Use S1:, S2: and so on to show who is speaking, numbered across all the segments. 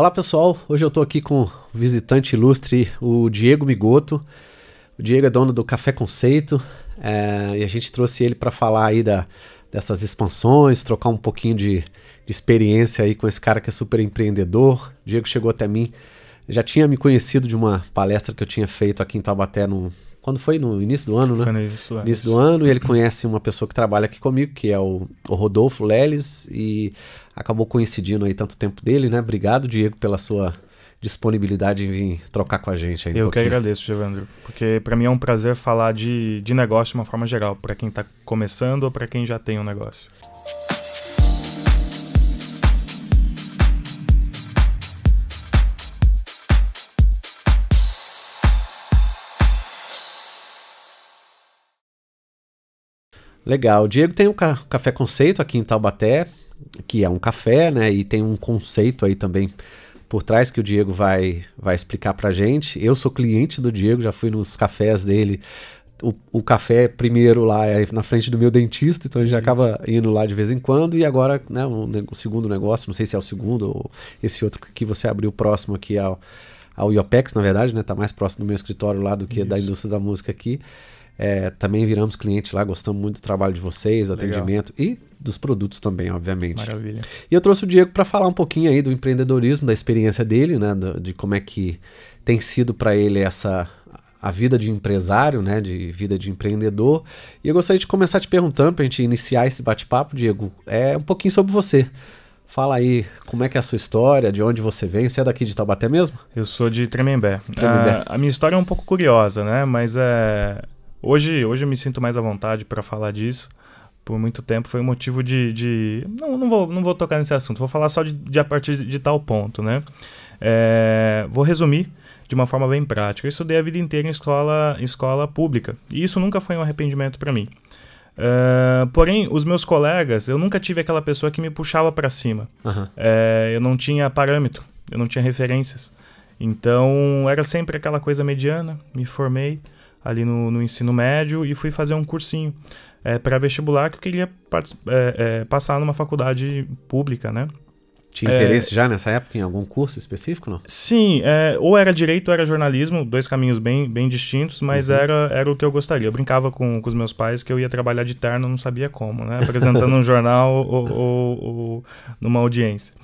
S1: Olá pessoal, hoje eu estou aqui com o visitante ilustre, o Diego Migoto. O Diego é dono do Café Conceito é, e a gente trouxe ele para falar aí da, dessas expansões, trocar um pouquinho de, de, experiência aí com esse cara que é super empreendedor. O Diego chegou até mim, já tinha me conhecido de uma palestra que eu tinha feito aqui em Taubaté no, quando foi? No início do ano, né? Foi no início do ano. Início do ano, e ele conhece uma pessoa que trabalha aqui comigo, que é o, o Rodolfo Leles, e acabou coincidindo aí tanto tempo dele, né? Obrigado, Diego, pela sua disponibilidade em vir trocar com a gente aí. Eu pouquinho. que
S2: agradeço, Gerandro, porque para mim é um prazer falar de, de negócio de uma forma geral, para quem está começando ou para quem já tem um negócio.
S1: Legal. Diego tem o um ca café conceito aqui em Taubaté que é um café, né? E tem um conceito aí também por trás que o Diego vai, vai explicar pra gente. Eu sou cliente do Diego, já fui nos cafés dele. O, o café primeiro lá é na frente do meu dentista, então a gente acaba indo lá de vez em quando. E agora, né, o segundo negócio, não sei se é o segundo ou esse outro que você abriu próximo aqui ao, ao Iopex, na verdade, né? Tá mais próximo do meu escritório lá do que Isso. da indústria da música aqui. É, também viramos cliente lá, gostamos muito do trabalho de vocês, do atendimento. E dos produtos também, obviamente. Maravilha. E eu trouxe o Diego para falar um pouquinho aí do empreendedorismo, da experiência dele, né, do, de como é que tem sido para ele essa a vida de empresário, né, de vida de empreendedor. E eu gostaria de começar te perguntando para a gente iniciar esse bate-papo, Diego, é um pouquinho sobre você. Fala aí, como é que é a sua história, de onde você
S2: vem? Você é daqui de Taubaté mesmo? Eu sou de Tremembé. Tremembé. A, ah, a minha história é um pouco curiosa, né? Mas é, hoje, hoje eu me sinto mais à vontade para falar disso por muito tempo foi um motivo de. de... Não, não, vou, não vou tocar nesse assunto, vou falar só de, de a partir de tal ponto, né? É, vou resumir de uma forma bem prática. Eu estudei a vida inteira em escola, escola pública e isso nunca foi um arrependimento para mim. Uh, porém, os meus colegas, eu nunca tive aquela pessoa que me puxava para cima. Uhum. É, eu não tinha parâmetro, eu não tinha referências. Então, era sempre aquela coisa mediana. Me formei ali no, no ensino médio e fui fazer um cursinho é, pré-vestibular que eu queria é, é, passar numa faculdade pública, né? Tinha é, interesse
S1: já nessa época em algum curso específico, não?
S2: Sim, é, ou era direito ou era jornalismo, dois caminhos bem, bem distintos, mas uhum. era, era o que eu gostaria. Eu brincava com, com os meus pais que eu ia trabalhar de terno, não sabia como, né? Apresentando um jornal ou, ou, ou, numa audiência.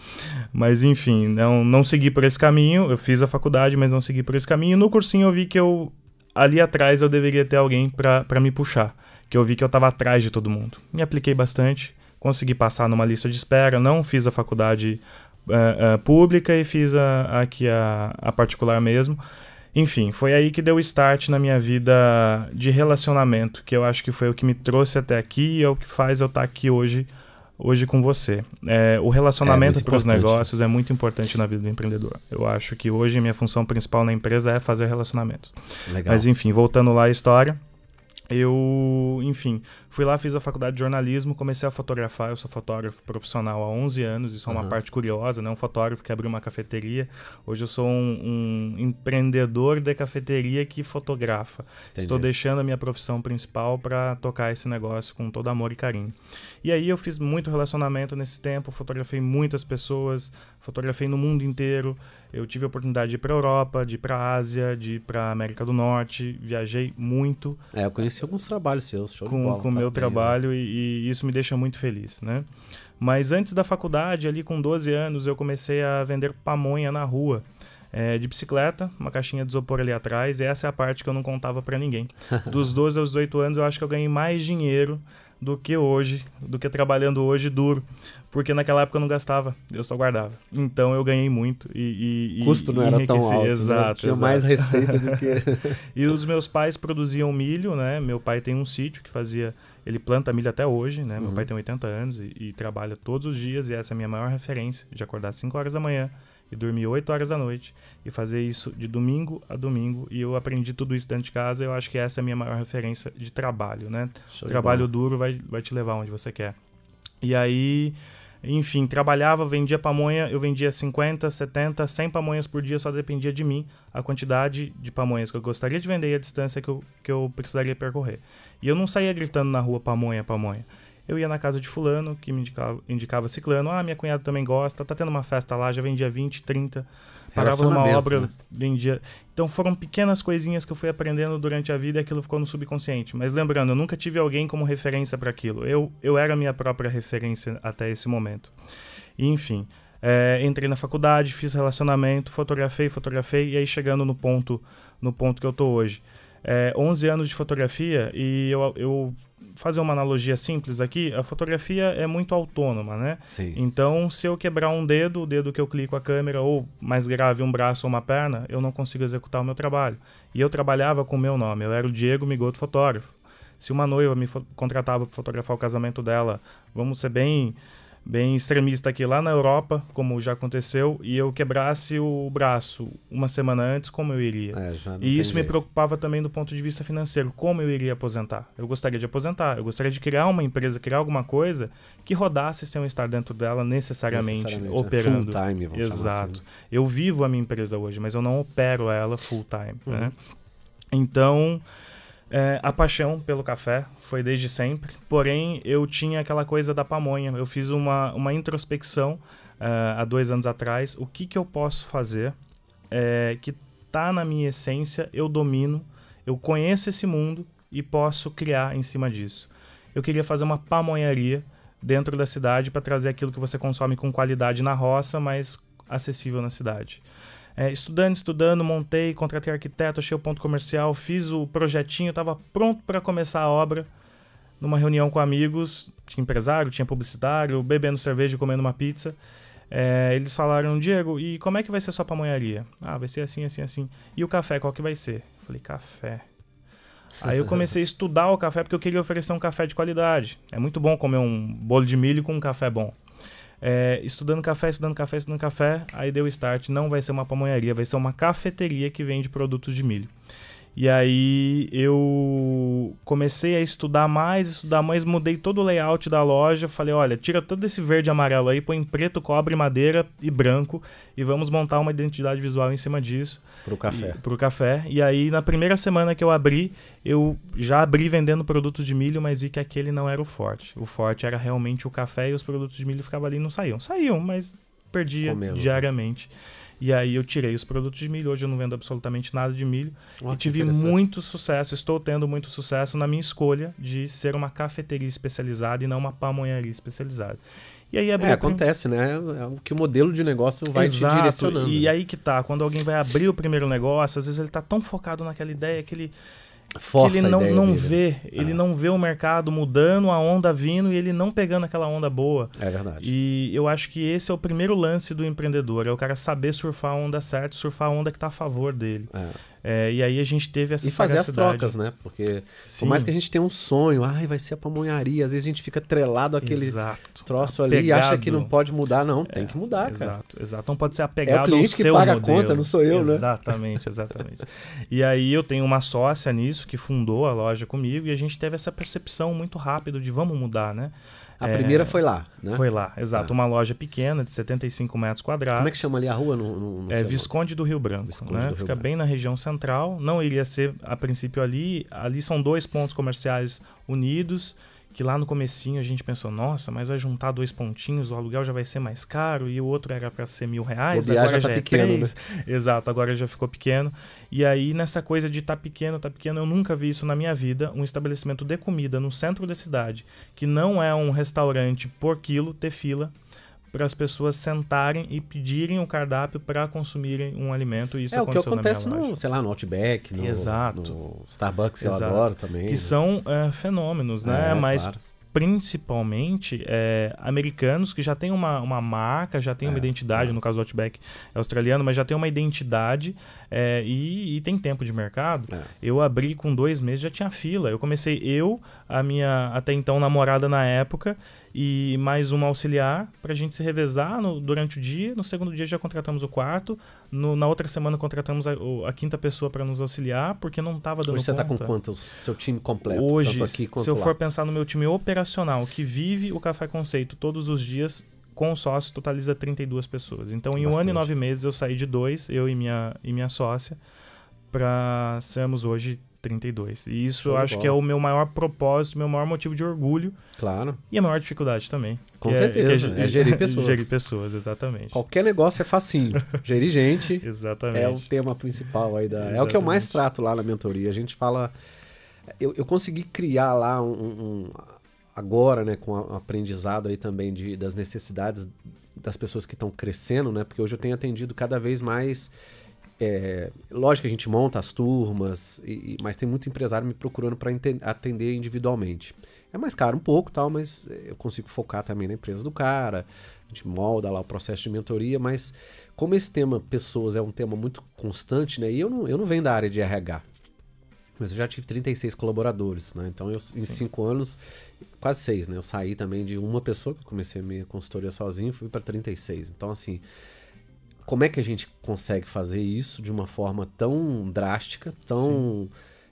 S2: Mas enfim, não, não segui por esse caminho, eu fiz a faculdade, mas não segui por esse caminho. No cursinho eu vi que eu ali atrás eu deveria ter alguém para me puxar que eu vi que eu estava atrás de todo mundo. Me apliquei bastante, consegui passar numa lista de espera, não fiz a faculdade uh, uh, pública e fiz a, aqui a, a particular mesmo. Enfim, foi aí que deu start na minha vida de relacionamento, que eu acho que foi o que me trouxe até aqui e é o que faz eu estar tá aqui hoje hoje com você. É, o relacionamento é para os negócios é muito importante na vida do empreendedor. Eu acho que hoje a minha função principal na empresa é fazer relacionamentos. Legal. Mas enfim, voltando lá à história eu, enfim, fui lá, fiz a faculdade de jornalismo, comecei a fotografar. Eu sou fotógrafo profissional há 11 anos, isso é uma parte curiosa, né? Um fotógrafo que abriu uma cafeteria. Hoje eu sou um, um empreendedor de cafeteria que fotografa. Entendi. Estou deixando a minha profissão principal para tocar esse negócio com todo amor e carinho. E aí eu fiz muito relacionamento nesse tempo, fotografei muitas pessoas, fotografei no mundo inteiro. Eu tive a oportunidade de ir para Europa, de ir para Ásia, de ir para América do Norte, viajei muito. É, eu conheci conheci alguns trabalhos seus. Show com o meu trabalho e, e, isso me deixa muito feliz, né? Mas antes da faculdade, ali com 12 anos, eu comecei a vender pamonha na rua. É, de bicicleta, uma caixinha de isopor ali atrás, e essa é a parte que eu não contava para ninguém. Dos 12 aos 18 anos, eu acho que eu ganhei mais dinheiro do que hoje, do que trabalhando hoje duro, porque naquela época eu não gastava, eu só guardava. Então eu ganhei muito e, e custo não era tão alto, né? exato, né? tinha mais receita do que e os meus pais produziam milho, né? Meu pai tem um sítio que fazia, ele planta milho até hoje, né? Meu uhum. pai tem 80 anos e, e, trabalha todos os dias e essa é a minha maior referência de acordar às 5 horas da manhã e dormir 8 horas da noite e fazer isso de domingo a domingo. E eu aprendi tudo isso dentro de casa. Eu acho que essa é a minha maior referência de trabalho, né? Show trabalho duro vai, vai te levar onde você quer. E aí, enfim, trabalhava, vendia pamonha. Eu vendia 50, 70, 100 pamonhas por dia, só dependia de mim a quantidade de pamonhas que eu gostaria de vender e a distância que eu, que eu precisaria percorrer. E eu não saía gritando na rua pamonha, pamonha. Eu ia na casa de fulano, que me indicava, indicava ciclano. Ah, minha cunhada também gosta, tá tendo uma festa lá, já vendia 20, 30. Parava numa obra, né? vendia... Então foram pequenas coisinhas que eu fui aprendendo durante a vida e aquilo ficou no subconsciente. Mas lembrando, eu nunca tive alguém como referência para aquilo. Eu, eu era a minha própria referência até esse momento. E, enfim, é, entrei na faculdade, fiz relacionamento, fotografei, fotografei, e aí chegando no ponto, no ponto que eu tô hoje é, 11 anos de fotografia e eu, eu fazer uma analogia simples aqui, a fotografia é muito autônoma, né? Sim. Então, se eu quebrar um dedo, o dedo que eu clico a câmera, ou mais grave, um braço ou uma perna, eu não consigo executar o meu trabalho. E eu trabalhava com o meu nome, eu era o Diego Migoto Fotógrafo. Se uma noiva me contratava para fotografar o casamento dela, vamos ser bem bem extremista aqui lá na Europa, como já aconteceu, e eu quebrasse o braço uma semana antes, como eu iria? É, e isso jeito. me preocupava também do ponto de vista financeiro, como eu iria aposentar? Eu gostaria de aposentar, eu gostaria de criar uma empresa, criar alguma coisa que rodasse sem eu estar dentro dela necessariamente, necessariamente é. operando. Full time, vamos assim. Exato. Assim. Eu vivo a minha empresa hoje, mas eu não opero ela full time, uhum. né? Então, é, a paixão pelo café foi desde sempre, porém eu tinha aquela coisa da pamonha. Eu fiz uma, uma introspecção uh, há dois anos atrás. O que, que eu posso fazer é, que tá na minha essência, eu domino, eu conheço esse mundo e posso criar em cima disso. Eu queria fazer uma pamonharia dentro da cidade para trazer aquilo que você consome com qualidade na roça, mas acessível na cidade. É, estudando, estudando, montei, contratei arquiteto, achei o ponto comercial, fiz o projetinho, estava pronto para começar a obra. Numa reunião com amigos, tinha empresário, tinha publicitário, bebendo cerveja e comendo uma pizza. É, eles falaram, Diego, e como é que vai ser sua pamonharia? Ah, vai ser assim, assim, assim. E o café, qual que vai ser? Eu falei, café. Aí eu comecei a estudar o café porque eu queria oferecer um café de qualidade. É muito bom comer um bolo de milho com um café bom. É, estudando café, estudando café, estudando café, aí deu start. Não vai ser uma pamonharia, vai ser uma cafeteria que vende produtos de milho. E aí eu comecei a estudar mais, estudar mais, mudei todo o layout da loja, falei, olha, tira todo esse verde e amarelo aí, põe em preto, cobre, madeira e branco e vamos montar uma identidade visual em cima disso. Pro café. E, pro café. E aí na primeira semana que eu abri, eu já abri vendendo produtos de milho, mas vi que aquele não era o forte. O forte era realmente o café e os produtos de milho ficavam ali e não saíam. Saíam, mas perdia Comemos, diariamente. Né? E aí eu tirei os produtos de milho. Hoje eu não vendo absolutamente nada de milho. Oh, e tive muito sucesso, estou tendo muito sucesso na minha escolha de ser uma cafeteria especializada e não uma pamonharia especializada. E aí é, acontece,
S1: né? É o que o modelo de negócio vai Exato. te direcionando. E
S2: aí que tá, quando alguém vai abrir o primeiro negócio, às vezes ele tá tão focado naquela ideia que ele Força que ele não, não né? vê. Ele ah. não vê o mercado mudando, a onda vindo e ele não pegando aquela onda boa. É verdade. E eu acho que esse é o primeiro lance do empreendedor: é o cara saber surfar a onda certa, surfar a onda que está a favor dele. É. É, e aí a gente teve essa E fazer as trocas, né? Porque Sim. por mais que
S1: a gente tenha um sonho, ai, vai ser a pamonharia, às vezes a gente fica trelado àquele exato.
S2: troço apegado. ali e acha que não
S1: pode mudar. Não, é, tem que mudar, exato, cara. Exato, exato. Não pode ser apegado é o cliente ao seu que paga modelo. a conta, não sou eu, né?
S2: Exatamente, exatamente. e aí eu tenho uma sócia nisso que fundou a loja comigo e a gente teve essa percepção muito rápido de vamos mudar, né? A primeira é, foi lá, né? Foi lá, exato. Tá. Uma loja pequena de 75 metros quadrados. Como é que chama ali a rua? No, no, no é Visconde do Rio Branco. né? Rio Fica Branco. bem na região central. Não iria ser a princípio ali. Ali são dois pontos comerciais unidos que lá no comecinho a gente pensou, nossa, mas vai juntar dois pontinhos, o aluguel já vai ser mais caro e o outro era para ser mil reais, agora já, tá já tá é pequeno, né? três. Né? Exato, agora já ficou pequeno. E aí nessa coisa de tá pequeno, tá pequeno, eu nunca vi isso na minha vida, um estabelecimento de comida no centro da cidade, que não é um restaurante por quilo, ter fila para as pessoas sentarem e pedirem o cardápio para consumirem um alimento. isso é o que acontece
S1: no, sei lá, no Outback, no, Exato. no Starbucks, Exato. eu adoro também. Que né? são
S2: é, fenômenos, né? É, Mas claro. principalmente é, americanos que já têm uma, uma marca, já têm uma é, identidade, é. no caso do Outback é australiano, mas já tem uma identidade é, e, e, tem tempo de mercado. Eu abri com dois meses, já tinha fila. Eu comecei, eu, a minha até então namorada na época, e mais um auxiliar para a gente se revezar no, durante o dia. No segundo dia já contratamos o quarto. No, na outra semana contratamos a, a quinta pessoa para nos auxiliar, porque não estava dando Hoje você está com quanto?
S1: Seu time completo? Hoje, se eu lá. for
S2: pensar no meu time operacional, que vive o Café Conceito todos os dias, com o sócio totaliza 32 pessoas. Então, Bastante. em um ano e nove meses, eu saí de dois, eu e minha, e minha sócia, para sermos hoje 32. E isso eu acho que é o meu maior propósito, meu maior motivo de orgulho. Claro. E a maior dificuldade também. Com é certeza. É, é, é, gerir é pessoas. gerir pessoas,
S1: exatamente. Qualquer negócio é facinho. gerir gente. exatamente. É o tema principal aí da. Exatamente. É o que eu mais trato lá na mentoria. A gente fala. Eu, eu consegui criar lá um, um. agora, né, com o aprendizado aí também de, das necessidades das pessoas que estão crescendo, né? Porque hoje eu tenho atendido cada vez mais é, lógico que a gente monta as turmas, e, mas tem muito empresário me procurando para atender individualmente. É mais caro um pouco, tal, mas é, eu consigo focar também na empresa do cara. A gente molda lá o processo de mentoria, mas como esse tema pessoas é um tema muito constante, né? E eu não, eu não venho da área de RH. Mas eu já tive 36 colaboradores, né? Então eu, em cinco anos, quase seis, né? Eu saí também de uma pessoa que comecei a minha consultoria sozinho, fui para 36. Então assim, como é que a gente consegue fazer isso de uma forma tão drástica, tão.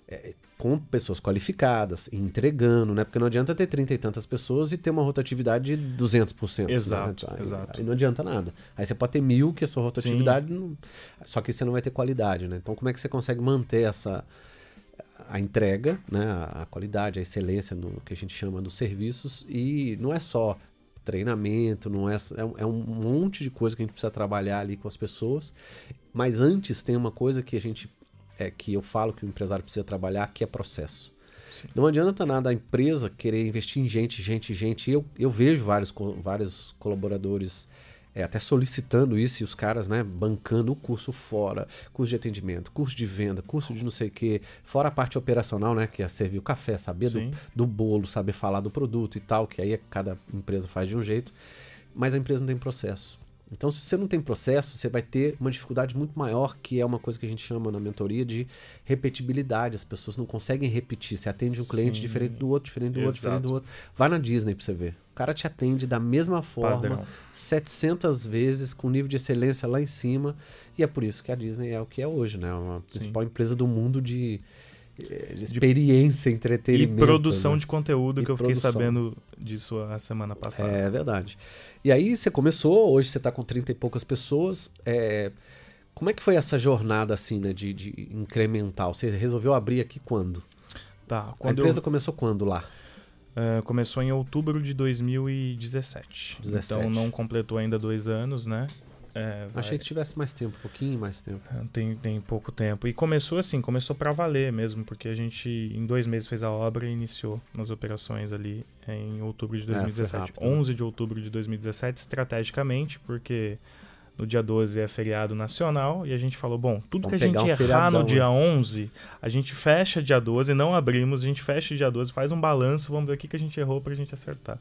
S1: É, com pessoas qualificadas, entregando, né? Porque não adianta ter 30 e tantas pessoas e ter uma rotatividade de 200%. Né? Exato, né? aí, exato. Aí não adianta nada. Aí você pode ter mil que a sua rotatividade... Não... Só que você não vai ter qualidade, né? Então como é que você consegue manter essa... A entrega, né? a qualidade, a excelência no que a gente chama dos serviços e não é só treinamento, não é, é, é, um monte de coisa que a gente precisa trabalhar ali com as pessoas. Mas antes tem uma coisa que a gente é que eu falo que o empresário precisa trabalhar, que é processo. Sim. Não adianta nada a empresa querer investir em gente, gente, gente. Eu, eu vejo vários, vários colaboradores é, até solicitando isso e os caras, né, bancando o curso fora, curso de atendimento, curso de venda, curso de não sei o quê, fora a parte operacional, né, que é servir o café, saber do, do, bolo, saber falar do produto e tal, que aí cada empresa faz de um jeito, mas a empresa não tem processo. Então, se você não tem processo, você vai ter uma dificuldade muito maior, que é uma coisa que a gente chama na mentoria de repetibilidade. As pessoas não conseguem repetir. Você atende um Sim. cliente diferente do outro, diferente do Exato. outro, diferente do outro. Vai na Disney para você ver. O cara te atende da mesma forma, Padrão. 700 vezes, com nível de excelência lá em cima. E é por isso que a Disney é o que é hoje, né? Uma é principal empresa do mundo de de experiência, de, entretenimento. E produção né? de conteúdo, e que eu produção. fiquei sabendo disso a semana passada. É verdade. E aí você começou, hoje você está com 30 e poucas pessoas. É... Como é que foi essa jornada assim, né, de, de incremental? Você resolveu abrir aqui quando?
S2: Tá, quando a empresa eu... começou quando lá? Uh, começou em outubro de 2017. 17. Então não completou ainda dois anos, né? É, Achei que tivesse mais tempo, um pouquinho mais tempo. É, tem, tem pouco tempo. E começou assim, começou para valer mesmo, porque a gente em dois meses fez a obra e iniciou as operações ali é, em outubro de 2017. É, rápido, 11 né? de outubro de 2017, estrategicamente, porque no dia 12 é feriado nacional e a gente falou, bom, tudo Vamos que a gente um errar feriadão, no dia 11, a gente fecha dia 12, não abrimos, a gente fecha dia 12, faz um balanço, vamos ver o que, que a gente errou pra gente acertar.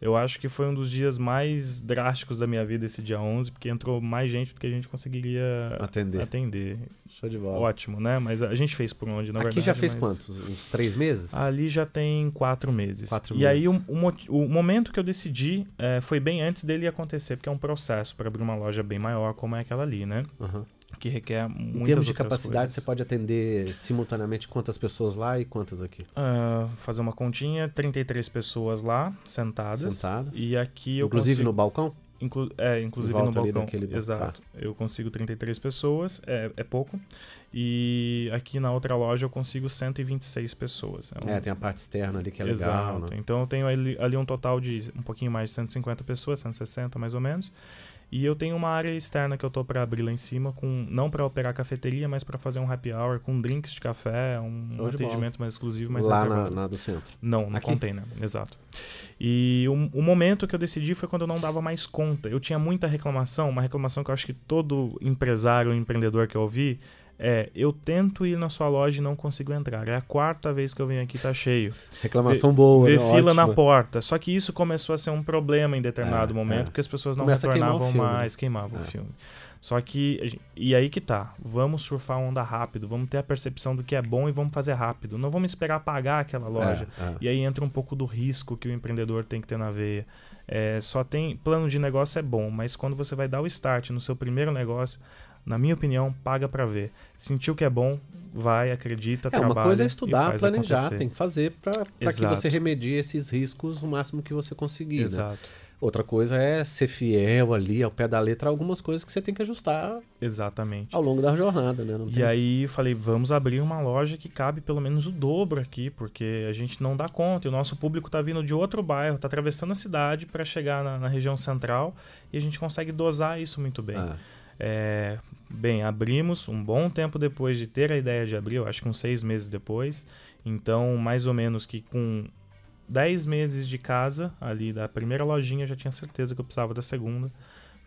S2: Eu acho que foi um dos dias mais drásticos da minha vida esse dia 11, porque entrou mais gente do que a gente conseguiria atender. atender. Show de bola. Ótimo, né? Mas a gente fez por onde, na Aqui verdade. Aqui já fez mas... quantos? Uns três meses? Ali já tem quatro meses. Quatro e meses. aí o, o, o, momento que eu decidi é, foi bem antes dele acontecer, porque é um processo para abrir uma loja bem maior como é aquela ali, né? Uhum que requer muitas Em termos de capacidade, coisas.
S1: você pode atender simultaneamente quantas pessoas lá e
S2: quantas aqui? Uh, fazer uma continha, 33 pessoas lá, sentadas. Sentadas. E aqui eu Inclusive consigo... no balcão? Inclu... É, inclusive Volta no balcão. Exato. Tá. Eu consigo 33 pessoas, é, é pouco. E aqui na outra loja eu consigo 126 pessoas. É, um... é tem a parte externa ali que é Exato. legal. Né? Então eu tenho ali, ali um total de um pouquinho mais de 150 pessoas, 160 mais ou menos. E eu tenho uma área externa que eu tô para abrir lá em cima, com não para operar cafeteria, mas para fazer um happy hour com drinks de café, um Hoje atendimento bom. mais exclusivo, mais lá na, na, do centro. Não, no Aqui? container, exato. E o, o, momento que eu decidi foi quando eu não dava mais conta. Eu tinha muita reclamação, uma reclamação que eu acho que todo empresário, empreendedor que eu ouvi é eu tento ir na sua loja e não consigo entrar. É a quarta vez que eu venho aqui tá cheio. Reclamação vê, boa, Ver né? fila Ótima. na porta. Só que isso começou a ser um problema em determinado é, momento, é. porque as pessoas não Começa retornavam filme, né? mais, né? queimavam é. o filme. Só que e aí que tá. Vamos surfar onda rápido, vamos ter a percepção do que é bom e vamos fazer rápido. Não vamos esperar pagar aquela é, loja. É. E aí entra um pouco do risco que o empreendedor tem que ter na veia. É, só tem plano de negócio é bom, mas quando você vai dar o start no seu primeiro negócio, na minha opinião, paga para ver. Sentiu que é bom, vai, acredita, é, trabalha. Uma coisa é estudar, planejar, acontecer. tem que fazer para que você
S1: remedie esses riscos o máximo que você conseguir. Né? Exato. Né? Outra coisa é ser fiel ali ao pé da letra, algumas coisas que você tem que ajustar
S2: Exatamente. ao longo da jornada, né? Tem... E aí eu falei, vamos abrir uma loja que cabe pelo menos o dobro aqui, porque a gente não dá conta. E o nosso público tá vindo de outro bairro, tá atravessando a cidade para chegar na, na, região central e a gente consegue dosar isso muito bem. Ah. É, bem, abrimos um bom tempo depois de ter a ideia de abrir, eu acho que uns seis meses depois. Então, mais ou menos que com 10 meses de casa, ali da primeira lojinha, eu já tinha certeza que eu precisava da segunda.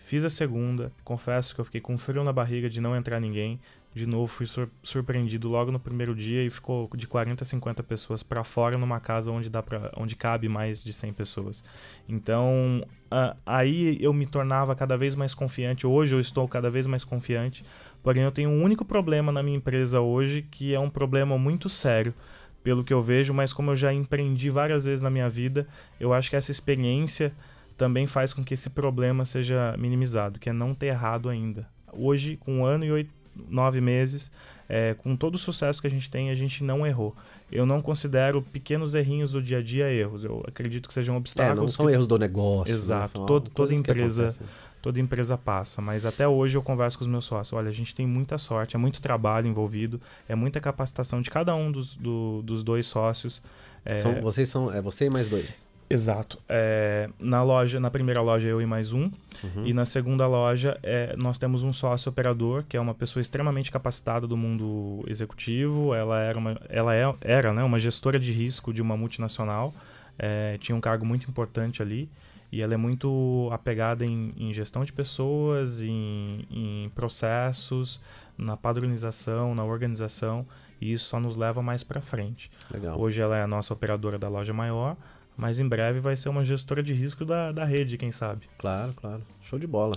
S2: Fiz a segunda, confesso que eu fiquei com frio na barriga de não entrar ninguém. De novo, fui surpreendido logo no primeiro dia e ficou de 40 a 50 pessoas para fora numa casa onde, dá pra, onde cabe mais de 100 pessoas. Então, uh, aí eu me tornava cada vez mais confiante. Hoje eu estou cada vez mais confiante. Porém, eu tenho um único problema na minha empresa hoje, que é um problema muito sério pelo que eu vejo, mas como eu já empreendi várias vezes na minha vida, eu acho que essa experiência também faz com que esse problema seja minimizado, que é não ter errado ainda. Hoje, com um ano e oito, nove meses, é, com todo o sucesso que a gente tem, a gente não errou. Eu não considero pequenos errinhos do dia a dia erros. Eu acredito que sejam obstáculos. É, não são que... erros do negócio. Né? Exato. Né? Todo, toda empresa toda empresa passa, mas até hoje eu converso com os meus sócios. Olha, a gente tem muita sorte, é muito trabalho envolvido, é muita capacitação de cada um dos, do, dos dois sócios. É... São, vocês são, é você e mais dois? Exato. É, na loja, na primeira loja eu e mais um, uhum. e na segunda loja é, nós temos um sócio operador que é uma pessoa extremamente capacitada do mundo executivo. Ela era uma, ela é, era, né, uma gestora de risco de uma multinacional, é, tinha um cargo muito importante ali e ela é muito apegada em, em gestão de pessoas, em, em processos, na padronização, na organização. E isso só nos leva mais para frente. Legal. Hoje ela é a nossa operadora da loja maior mas em breve vai ser uma gestora de risco da, da rede, quem sabe. Claro, claro. Show de bola.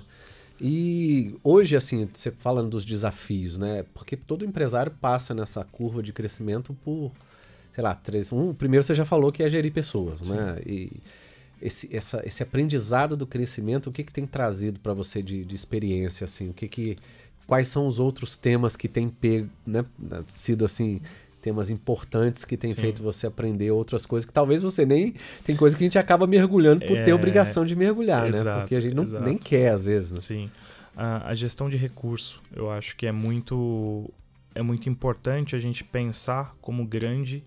S2: E hoje, assim, você falando
S1: dos desafios, né? Porque todo empresário passa nessa curva de crescimento por, sei lá, três. Um, primeiro você já falou que é gerir pessoas, Sim. né? E esse, essa, esse aprendizado do crescimento, o que, que tem trazido para você de, de experiência, assim? O que que quais são os outros temas que têm pego, né, sido assim temas importantes que tem Sim. feito você aprender outras coisas que talvez você nem. Tem coisa que a gente acaba mergulhando por é... ter obrigação de mergulhar, né? exato, né? Porque a gente não, nem
S2: quer, às vezes. Né? Sim. A, a, gestão de recurso, eu acho que é muito. É muito importante a gente pensar como grande.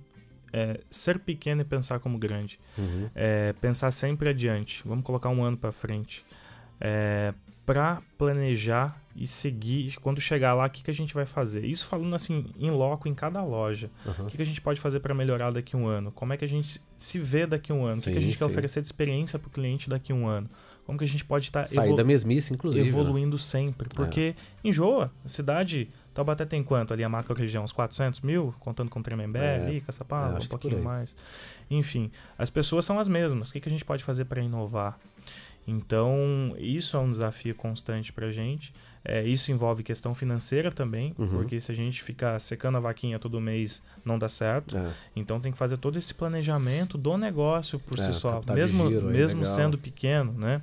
S2: É, ser pequeno e pensar como grande. Uhum. É, pensar sempre adiante. Vamos colocar um ano para frente. É, para planejar e seguir quando chegar lá o que, que a gente vai fazer isso falando assim em loco em cada loja uhum. o que, que a gente pode fazer para melhorar daqui a um ano como é que a gente se vê daqui a um ano sim, o que, que a gente sim. quer oferecer de experiência para o cliente daqui a um ano como que a gente pode estar tá sair da mesmice inclusive né? evoluindo né? sempre porque é. enjoa a cidade Taubaté tem quanto ali a macro região uns 400 mil contando com Tremembé é. ali Caçapava é, um é pouquinho mais enfim as pessoas são as mesmas o que, que a gente pode fazer para inovar então isso é um desafio constante para gente é, isso envolve questão financeira também, uhum. porque se a gente ficar secando a vaquinha todo mês, não dá certo. É. Então tem que fazer todo esse planejamento do negócio por é, si só, mesmo, giro, mesmo sendo pequeno. Né?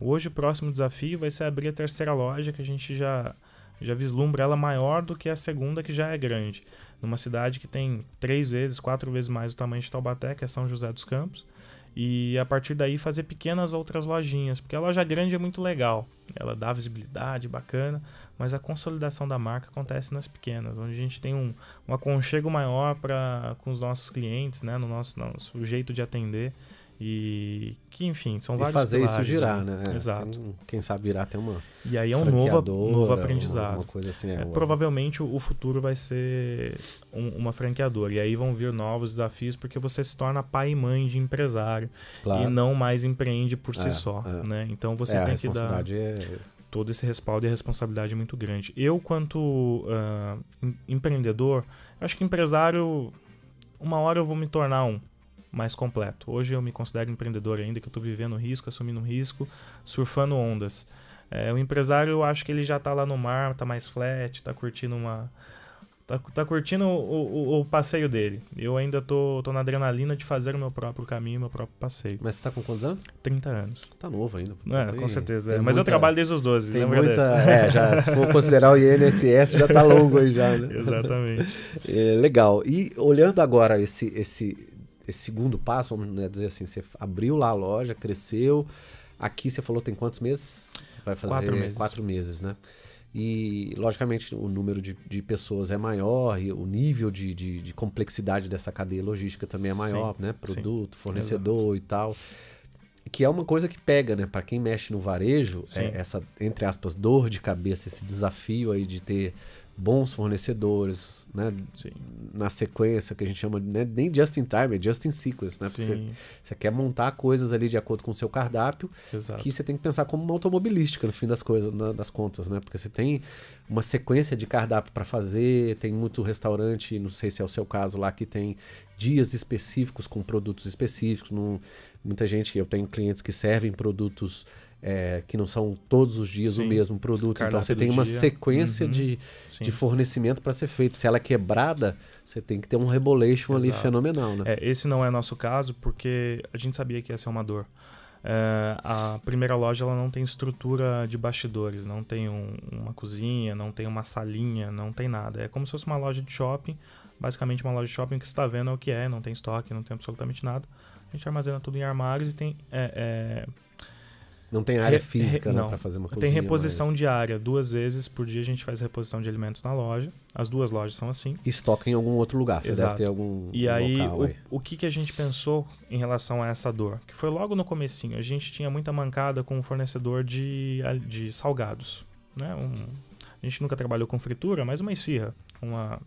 S2: Hoje o próximo desafio vai ser abrir a terceira loja, que a gente já, já vislumbra ela maior do que a segunda, que já é grande. Numa cidade que tem três vezes, quatro vezes mais o tamanho de Taubaté, que é São José dos Campos e a partir daí fazer pequenas outras lojinhas, porque a loja grande é muito legal, ela dá visibilidade bacana, mas a consolidação da marca acontece nas pequenas, onde a gente tem um, um aconchego maior para com os nossos clientes, né, no nosso, nosso jeito de atender. E que, enfim, são e vários fazer pilares, isso girar, né? né? É,
S1: Exato. Tem, quem sabe virar até uma. E aí é um novo, novo aprendizado. Uma, coisa assim. É, é,
S2: provavelmente o futuro vai ser um, uma franqueadora. E aí vão vir novos desafios, porque você se torna pai e mãe de empresário. Claro. E não mais empreende por si é, só. É. Né? Então você tem que dar. Todo esse respaldo e a responsabilidade muito grande. Eu, quanto uh, empreendedor, acho que empresário, uma hora eu vou me tornar um mais completo. Hoje eu me considero empreendedor ainda, que eu estou vivendo risco, assumindo risco, surfando ondas. É, o empresário, eu acho que ele já está lá no mar, está mais flat, está curtindo uma... Tá, tá curtindo o, o, o, passeio dele. Eu ainda tô, tô na adrenalina de fazer o meu próprio caminho, meu próprio passeio. Mas você tá com quantos anos? 30 anos. Tá novo ainda.
S1: É, tem, com certeza. É. Mas muita, eu trabalho desde os 12, tem lembra muita, é, já, se for considerar o INSS, já tá longo aí já, né? Exatamente. É, legal. E olhando agora esse, esse, esse segundo passo, vamos né, dizer assim, você abriu lá a loja, cresceu. Aqui você falou tem quantos meses? Vai fazer quatro meses, quatro meses né? E, logicamente, o número de, de pessoas é maior e o nível de, de, de complexidade dessa cadeia logística também é maior, né? sim, né? Produto, sim, fornecedor exatamente. e tal. Que é uma coisa que pega, né? Para quem mexe no varejo, é essa, entre aspas, dor de cabeça, esse desafio aí de ter bons fornecedores, né? Sim. Na sequência que a gente chama né? nem just in time, é just in sequence, né? Porque você, você, quer montar coisas ali de acordo com o seu cardápio, Exato. que você tem que pensar como uma automobilística no fim das coisas, na, das contas, né? Porque você tem uma sequência de cardápio para fazer, tem muito restaurante, não sei se é o seu caso lá que tem dias específicos com produtos específicos, não, muita gente, eu tenho clientes que servem produtos é, que não são todos os dias Sim. o mesmo produto. Cardápio então você tem uma dia. sequência uhum. de,
S2: de fornecimento para ser feito. Se ela é quebrada, você tem que ter um rebolation ali fenomenal. Né? É, esse não é nosso caso, porque a gente sabia que ia ser uma dor. É, a primeira loja ela não tem estrutura de bastidores, não tem um, uma cozinha, não tem uma salinha, não tem nada. É como se fosse uma loja de shopping, basicamente uma loja de shopping que está vendo é o que é, não tem estoque, não tem absolutamente nada. A gente armazena tudo em armários e tem é, é, não tem área física né, para fazer uma coisa. Tem reposição mas... diária. Duas vezes por dia a gente faz reposição de alimentos na loja. As duas lojas são assim.
S1: E estoca em algum outro lugar. Você Exato. deve ter algum E aí, local, o, aí,
S2: o que, que a gente pensou em relação a essa dor? Que foi logo no comecinho. A gente tinha muita mancada com o fornecedor de, de salgados. Né? Um, a gente nunca trabalhou com fritura, mas uma esfirra, uma,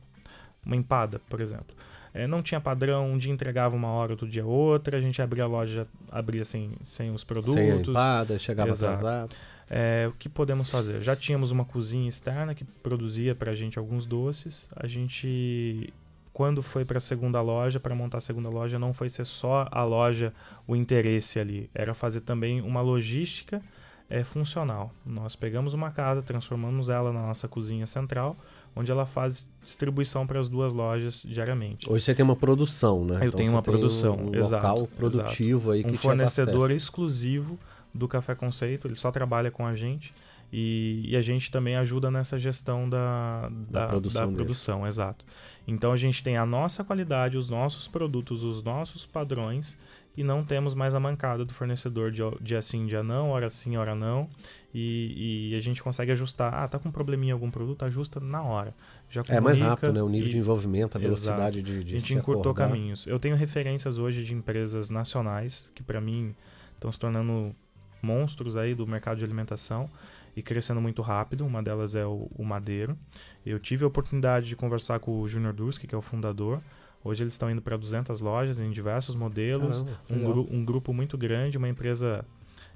S2: uma empada, por exemplo. É, não tinha padrão, um dia entregava uma hora, outro dia outra. A gente abria a loja, abria sem, sem os produtos. Sem empada, chegava Exato. atrasado. É, o que podemos fazer? Já tínhamos uma cozinha externa que produzia para a gente alguns doces. A gente, quando foi para a segunda loja, para montar a segunda loja, não foi ser só a loja o interesse ali, era fazer também uma logística é, funcional. Nós pegamos uma casa, transformamos ela na nossa cozinha central onde ela faz distribuição para as duas lojas diariamente.
S1: Hoje você tem uma produção, né? Eu então tenho uma produção, um exato, local produtivo exato. aí que um fornecedor
S2: exclusivo do Café Conceito, ele só trabalha com a gente e, e a gente também ajuda nessa gestão da, da, da produção, da produção exato. Então a gente tem a nossa qualidade, os nossos produtos, os nossos padrões e não temos mais a mancada do fornecedor de dia sim, dia não, hora sim, hora não. E, e, a gente consegue ajustar. Ah, tá com um probleminha em algum produto, ajusta na hora. Já é mais rápido, né? O nível e... de envolvimento, a velocidade Exato. de, de. A gente encurtou acordar. caminhos. Eu tenho referências hoje de empresas nacionais que, para mim, estão se tornando monstros aí do mercado de alimentação e crescendo muito rápido. Uma delas é o, o Madeiro. Eu tive a oportunidade de conversar com o Junior Durski, que é o fundador. Hoje eles estão indo para 200 lojas em diversos modelos, Caramba, um, gru um grupo muito grande, uma empresa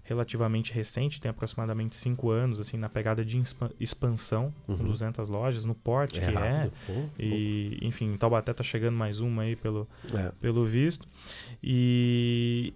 S2: relativamente recente, tem aproximadamente 5 anos, assim, na pegada de expansão, uhum. com 200 lojas, no porte é que é. rápido. é. e, enfim, em Taubaté está chegando mais uma aí pelo, é. pelo visto. E,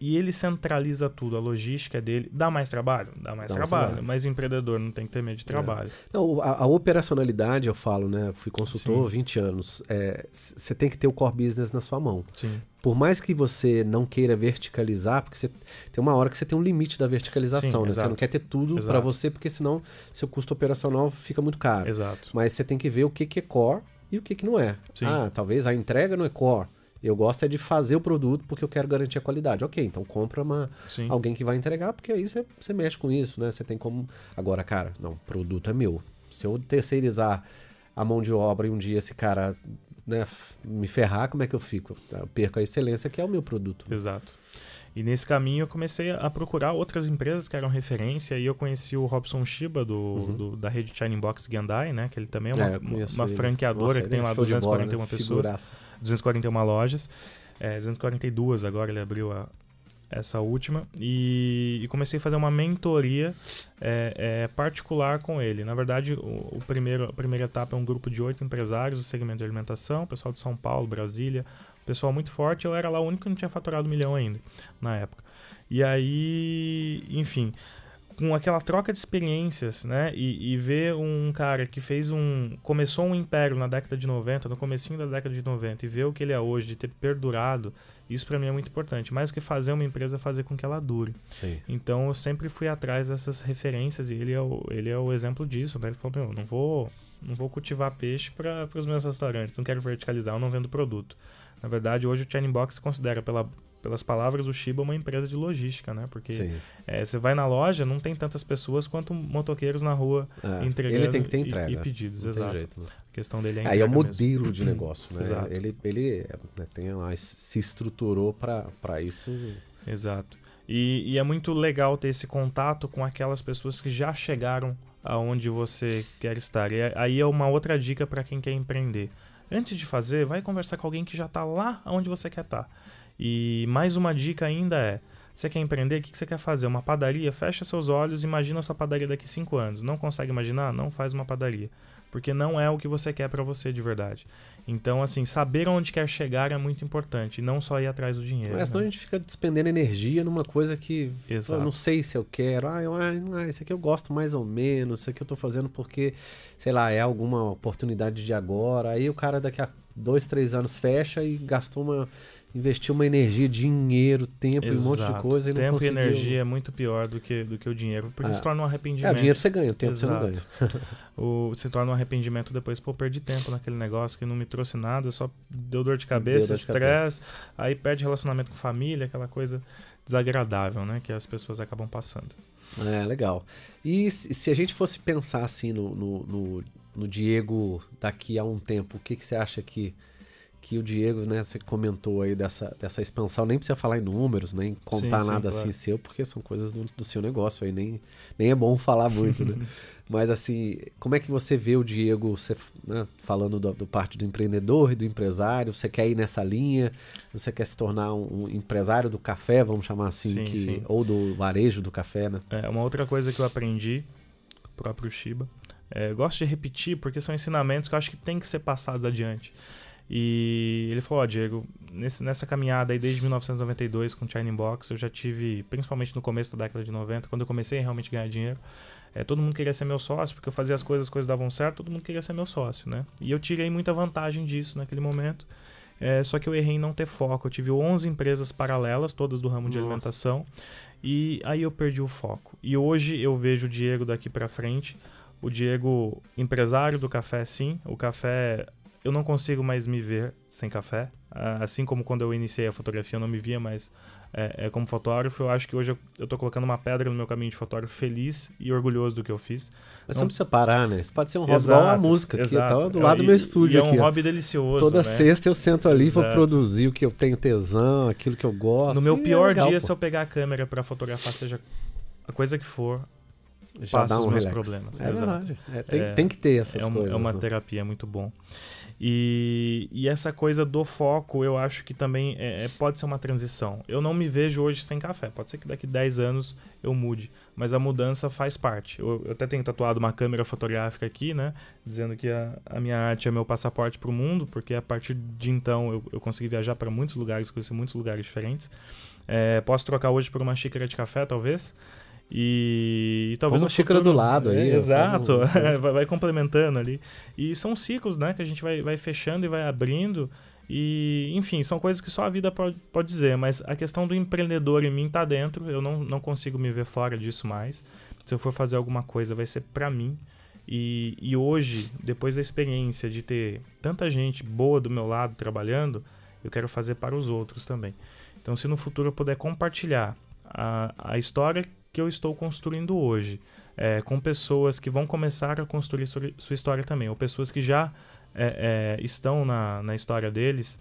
S2: e ele centraliza tudo, a logística dele. Dá mais trabalho? Dá mais, Dá trabalho, mais trabalho, mas empreendedor não tem que ter medo de é. trabalho. É.
S1: Não, a, a, operacionalidade, eu falo, né? Fui consultor Sim. 20 anos. É, você é, tem que ter o core business na sua mão. Sim por mais que você não queira verticalizar, porque você tem uma hora que você tem um limite da verticalização, Sim, né? Você não quer ter tudo para você, porque senão seu custo operacional fica muito caro. Exato. Mas você tem que ver o que, que é core e o que, que não é. Sim. Ah, talvez a entrega não é core. Eu gosto é de fazer o produto porque eu quero garantir a qualidade. Ok, então compra uma, alguém que vai entregar, porque aí você, mexe com isso, né? Você tem como. Agora, cara, não, produto é meu. Se eu terceirizar a mão de obra e um dia esse cara né, me ferrar, como é que eu
S2: fico? Eu perco a excelência que é o meu produto. Exato. E nesse caminho eu comecei a procurar outras empresas que eram referência e eu conheci o Robson Shiba do, uhum. do da rede Shining Box Gendai, né? Que ele também é uma, é, uma, franqueadora Nossa, que tem é lá 241 bola, né? pessoas, Figuraça. 241 lojas, é, 242 agora ele abriu a, essa última, e, e, comecei a fazer uma mentoria é, é, particular com ele. Na verdade, o, o, primeiro, a primeira etapa é um grupo de oito empresários do segmento de alimentação, pessoal de São Paulo, Brasília, Pessoal muito forte, eu era lá o único que não tinha faturado um milhão ainda, na época. E aí, enfim, com aquela troca de experiências, né? E, e, ver um cara que fez um. começou um império na década de 90, no comecinho da década de 90, e ver o que ele é hoje, de ter perdurado, isso para mim é muito importante. Mais do que fazer uma empresa, fazer com que ela dure. Sim. Então eu sempre fui atrás dessas referências, e ele é o, ele é o exemplo disso, né? Ele falou: meu, não vou, não vou cultivar peixe para os meus restaurantes, não quero verticalizar, eu não vendo produto. Na verdade, hoje o Chain Box considera pela pelas palavras, o Shiba uma empresa de logística, né? Porque é, você vai na loja, não tem tantas pessoas quanto motoqueiros na rua é, entregando ele tem que ter entrega. e, e pedidos, exato. Jeito, né? A questão dele é Aí é o modelo mesmo. de uhum. negócio, né? Exato.
S1: Ele, ele né,
S2: tem lá, se estruturou para isso. Exato. E, e é muito legal ter esse contato com aquelas pessoas que já chegaram aonde você quer estar. E aí é uma outra dica para quem quer empreender. Antes de fazer, vai conversar com alguém que já está lá onde você quer estar. Tá. E mais uma dica ainda é: você quer empreender? O que você quer fazer? Uma padaria? Fecha seus olhos, imagina sua padaria daqui 5 anos. Não consegue imaginar? Não faz uma padaria porque não é o que você quer para você de verdade. Então, assim, saber onde quer chegar é muito importante, não só ir atrás do dinheiro. Mas né?
S1: a gente fica despendendo energia numa coisa que Exato. eu não sei se eu quero. Ah, eu, ah, isso aqui eu gosto mais ou menos, isso aqui eu tô fazendo porque, sei lá, é alguma oportunidade de agora. Aí o cara daqui a dois, três anos fecha e gastou uma investiu uma energia, dinheiro, tempo Exato. e um monte de coisa. E tempo não conseguiu... e energia
S2: é muito pior do que, do que o dinheiro, porque ah. se torna um arrependimento. É, o dinheiro você ganha, o tempo Exato. você não ganha. o, se torna um arrependimento depois, pô, perdi tempo naquele negócio que não me trouxe nada, só deu dor de cabeça, estresse, aí perde relacionamento com família, aquela coisa desagradável, né, que as pessoas acabam passando.
S1: É, legal. E se a gente fosse pensar assim no, no, no, no Diego daqui a um tempo, o que, que você acha que que o Diego, né, você comentou aí dessa, dessa expansão, nem precisa falar em números, nem contar sim, sim, nada claro. assim seu, porque são coisas do, do, seu negócio aí, nem, nem é bom falar muito, né? Mas assim, como é que você vê o Diego você, né, falando do, do, parte do empreendedor e do empresário? Você quer ir nessa linha? Você quer se tornar um, empresário do café, vamos chamar assim, sim, que, ou do varejo
S2: do café, né? É, uma outra coisa que eu aprendi com o próprio Shiba. É, gosto de repetir porque são ensinamentos que eu acho que tem que ser passados adiante e ele falou: Ó, oh, Diego, nesse, nessa caminhada aí desde 1992 com o China Box, eu já tive, principalmente no começo da década de 90, quando eu comecei a realmente ganhar dinheiro, é, todo mundo queria ser meu sócio, porque eu fazia as coisas, as coisas davam certo, todo mundo queria ser meu sócio, né? E eu tirei muita vantagem disso naquele momento. É, só que eu errei em não ter foco. Eu tive 11 empresas paralelas, todas do ramo de alimentação, e aí eu perdi o foco. E hoje eu vejo o Diego daqui para frente, o Diego empresário do café, sim, o café eu não consigo mais me ver sem café. Ah, assim como quando eu iniciei a fotografia eu não me via mais é, é, como fotógrafo, eu acho que hoje eu, eu tô colocando uma pedra no meu caminho de fotógrafo feliz e orgulhoso do que eu fiz. Mas não, você então não precisa parar, né? Isso pode ser um hobby exato, igual música aqui, tá do lado é, do meu estúdio aqui. É um hobby delicioso. Toda né? sexta eu sento ali e vou produzir
S1: o que eu tenho tesão, aquilo que eu gosto. No meu é pior legal, dia, pô.
S2: se eu pegar a câmera para fotografar, seja a coisa que for, já dá um os meus relax. problemas. É verdade. É, tem, é, tem que ter essas coisas. É uma né? terapia, muito bom. E, e essa coisa do foco, eu acho que também é, é, pode ser uma transição. Eu não me vejo hoje sem café. Pode ser que daqui 10 anos eu mude. Mas a mudança faz parte. Eu, eu até tenho tatuado uma câmera fotográfica aqui, né? Dizendo que a, a minha arte é meu passaporte para o mundo, porque a partir de então eu, eu consegui viajar para muitos lugares, conheci muitos lugares diferentes. É, posso trocar hoje por uma xícara de café, talvez. E, e talvez. uma xícara futuro... do lado aí. É, exato, vai, vai, complementando ali. E são ciclos né, que a gente vai, vai fechando e vai abrindo. E, enfim, são coisas que só a vida pode, pode dizer, mas a questão do empreendedor em mim tá dentro, eu não, não consigo me ver fora disso mais. Se eu for fazer alguma coisa, vai ser para mim. E, e hoje, depois da experiência de ter tanta gente boa do meu lado trabalhando, eu quero fazer para os outros também. Então, se no futuro eu puder compartilhar a, a história que eu estou construindo hoje, é, com pessoas que vão começar a construir sua história também, ou pessoas que já é, é, estão na, na história deles,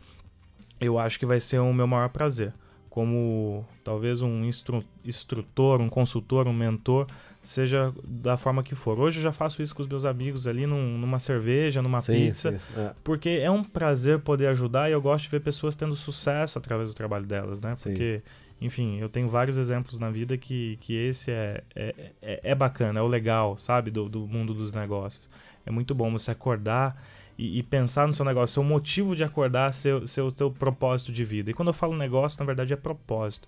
S2: eu acho que vai ser o meu maior prazer. Como talvez um instru instrutor, um consultor, um mentor, seja da forma que for. Hoje eu já faço isso com os meus amigos ali num, numa cerveja, numa sim, pizza, sim, é. porque é um prazer poder ajudar e eu gosto de ver pessoas tendo sucesso através do trabalho delas, né? Porque enfim, eu tenho vários exemplos na vida que, que esse é, é, é, é bacana, é o legal, sabe, do, do mundo dos negócios. É muito bom você acordar e, e, pensar no seu negócio, seu motivo de acordar, seu, seu, seu propósito de vida. E quando eu falo negócio, na verdade é propósito.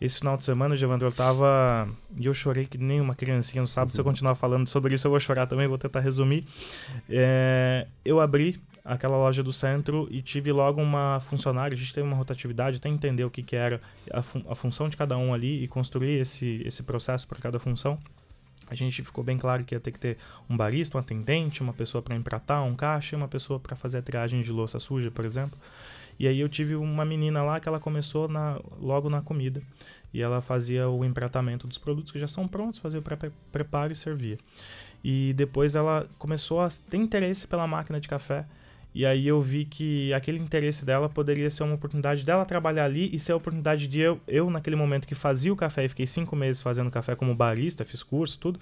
S2: Esse final de semana, Giovanni, eu tava. E eu chorei que nem uma criancinha no sábado. Se eu uhum. continuar falando sobre isso, eu vou chorar também, vou tentar resumir. É... eu abri aquela loja do centro e tive logo uma funcionária. A gente teve uma rotatividade até entender o que, que era a, fun a função de cada um ali e construir esse, esse processo para cada função. A gente ficou bem claro que ia ter que ter um barista, um atendente, uma pessoa para empratar, um caixa e uma pessoa para fazer a triagem de louça suja, por exemplo. E aí eu tive uma menina lá que ela começou na, logo na comida. E ela fazia o empratamento dos produtos que já são prontos, fazia o preparo e servia. E depois ela começou a ter interesse pela máquina de café e aí eu vi que aquele interesse dela poderia ser uma oportunidade dela trabalhar ali e ser a oportunidade de eu, eu naquele momento que fazia o café e fiquei cinco meses fazendo café como barista, fiz curso, tudo,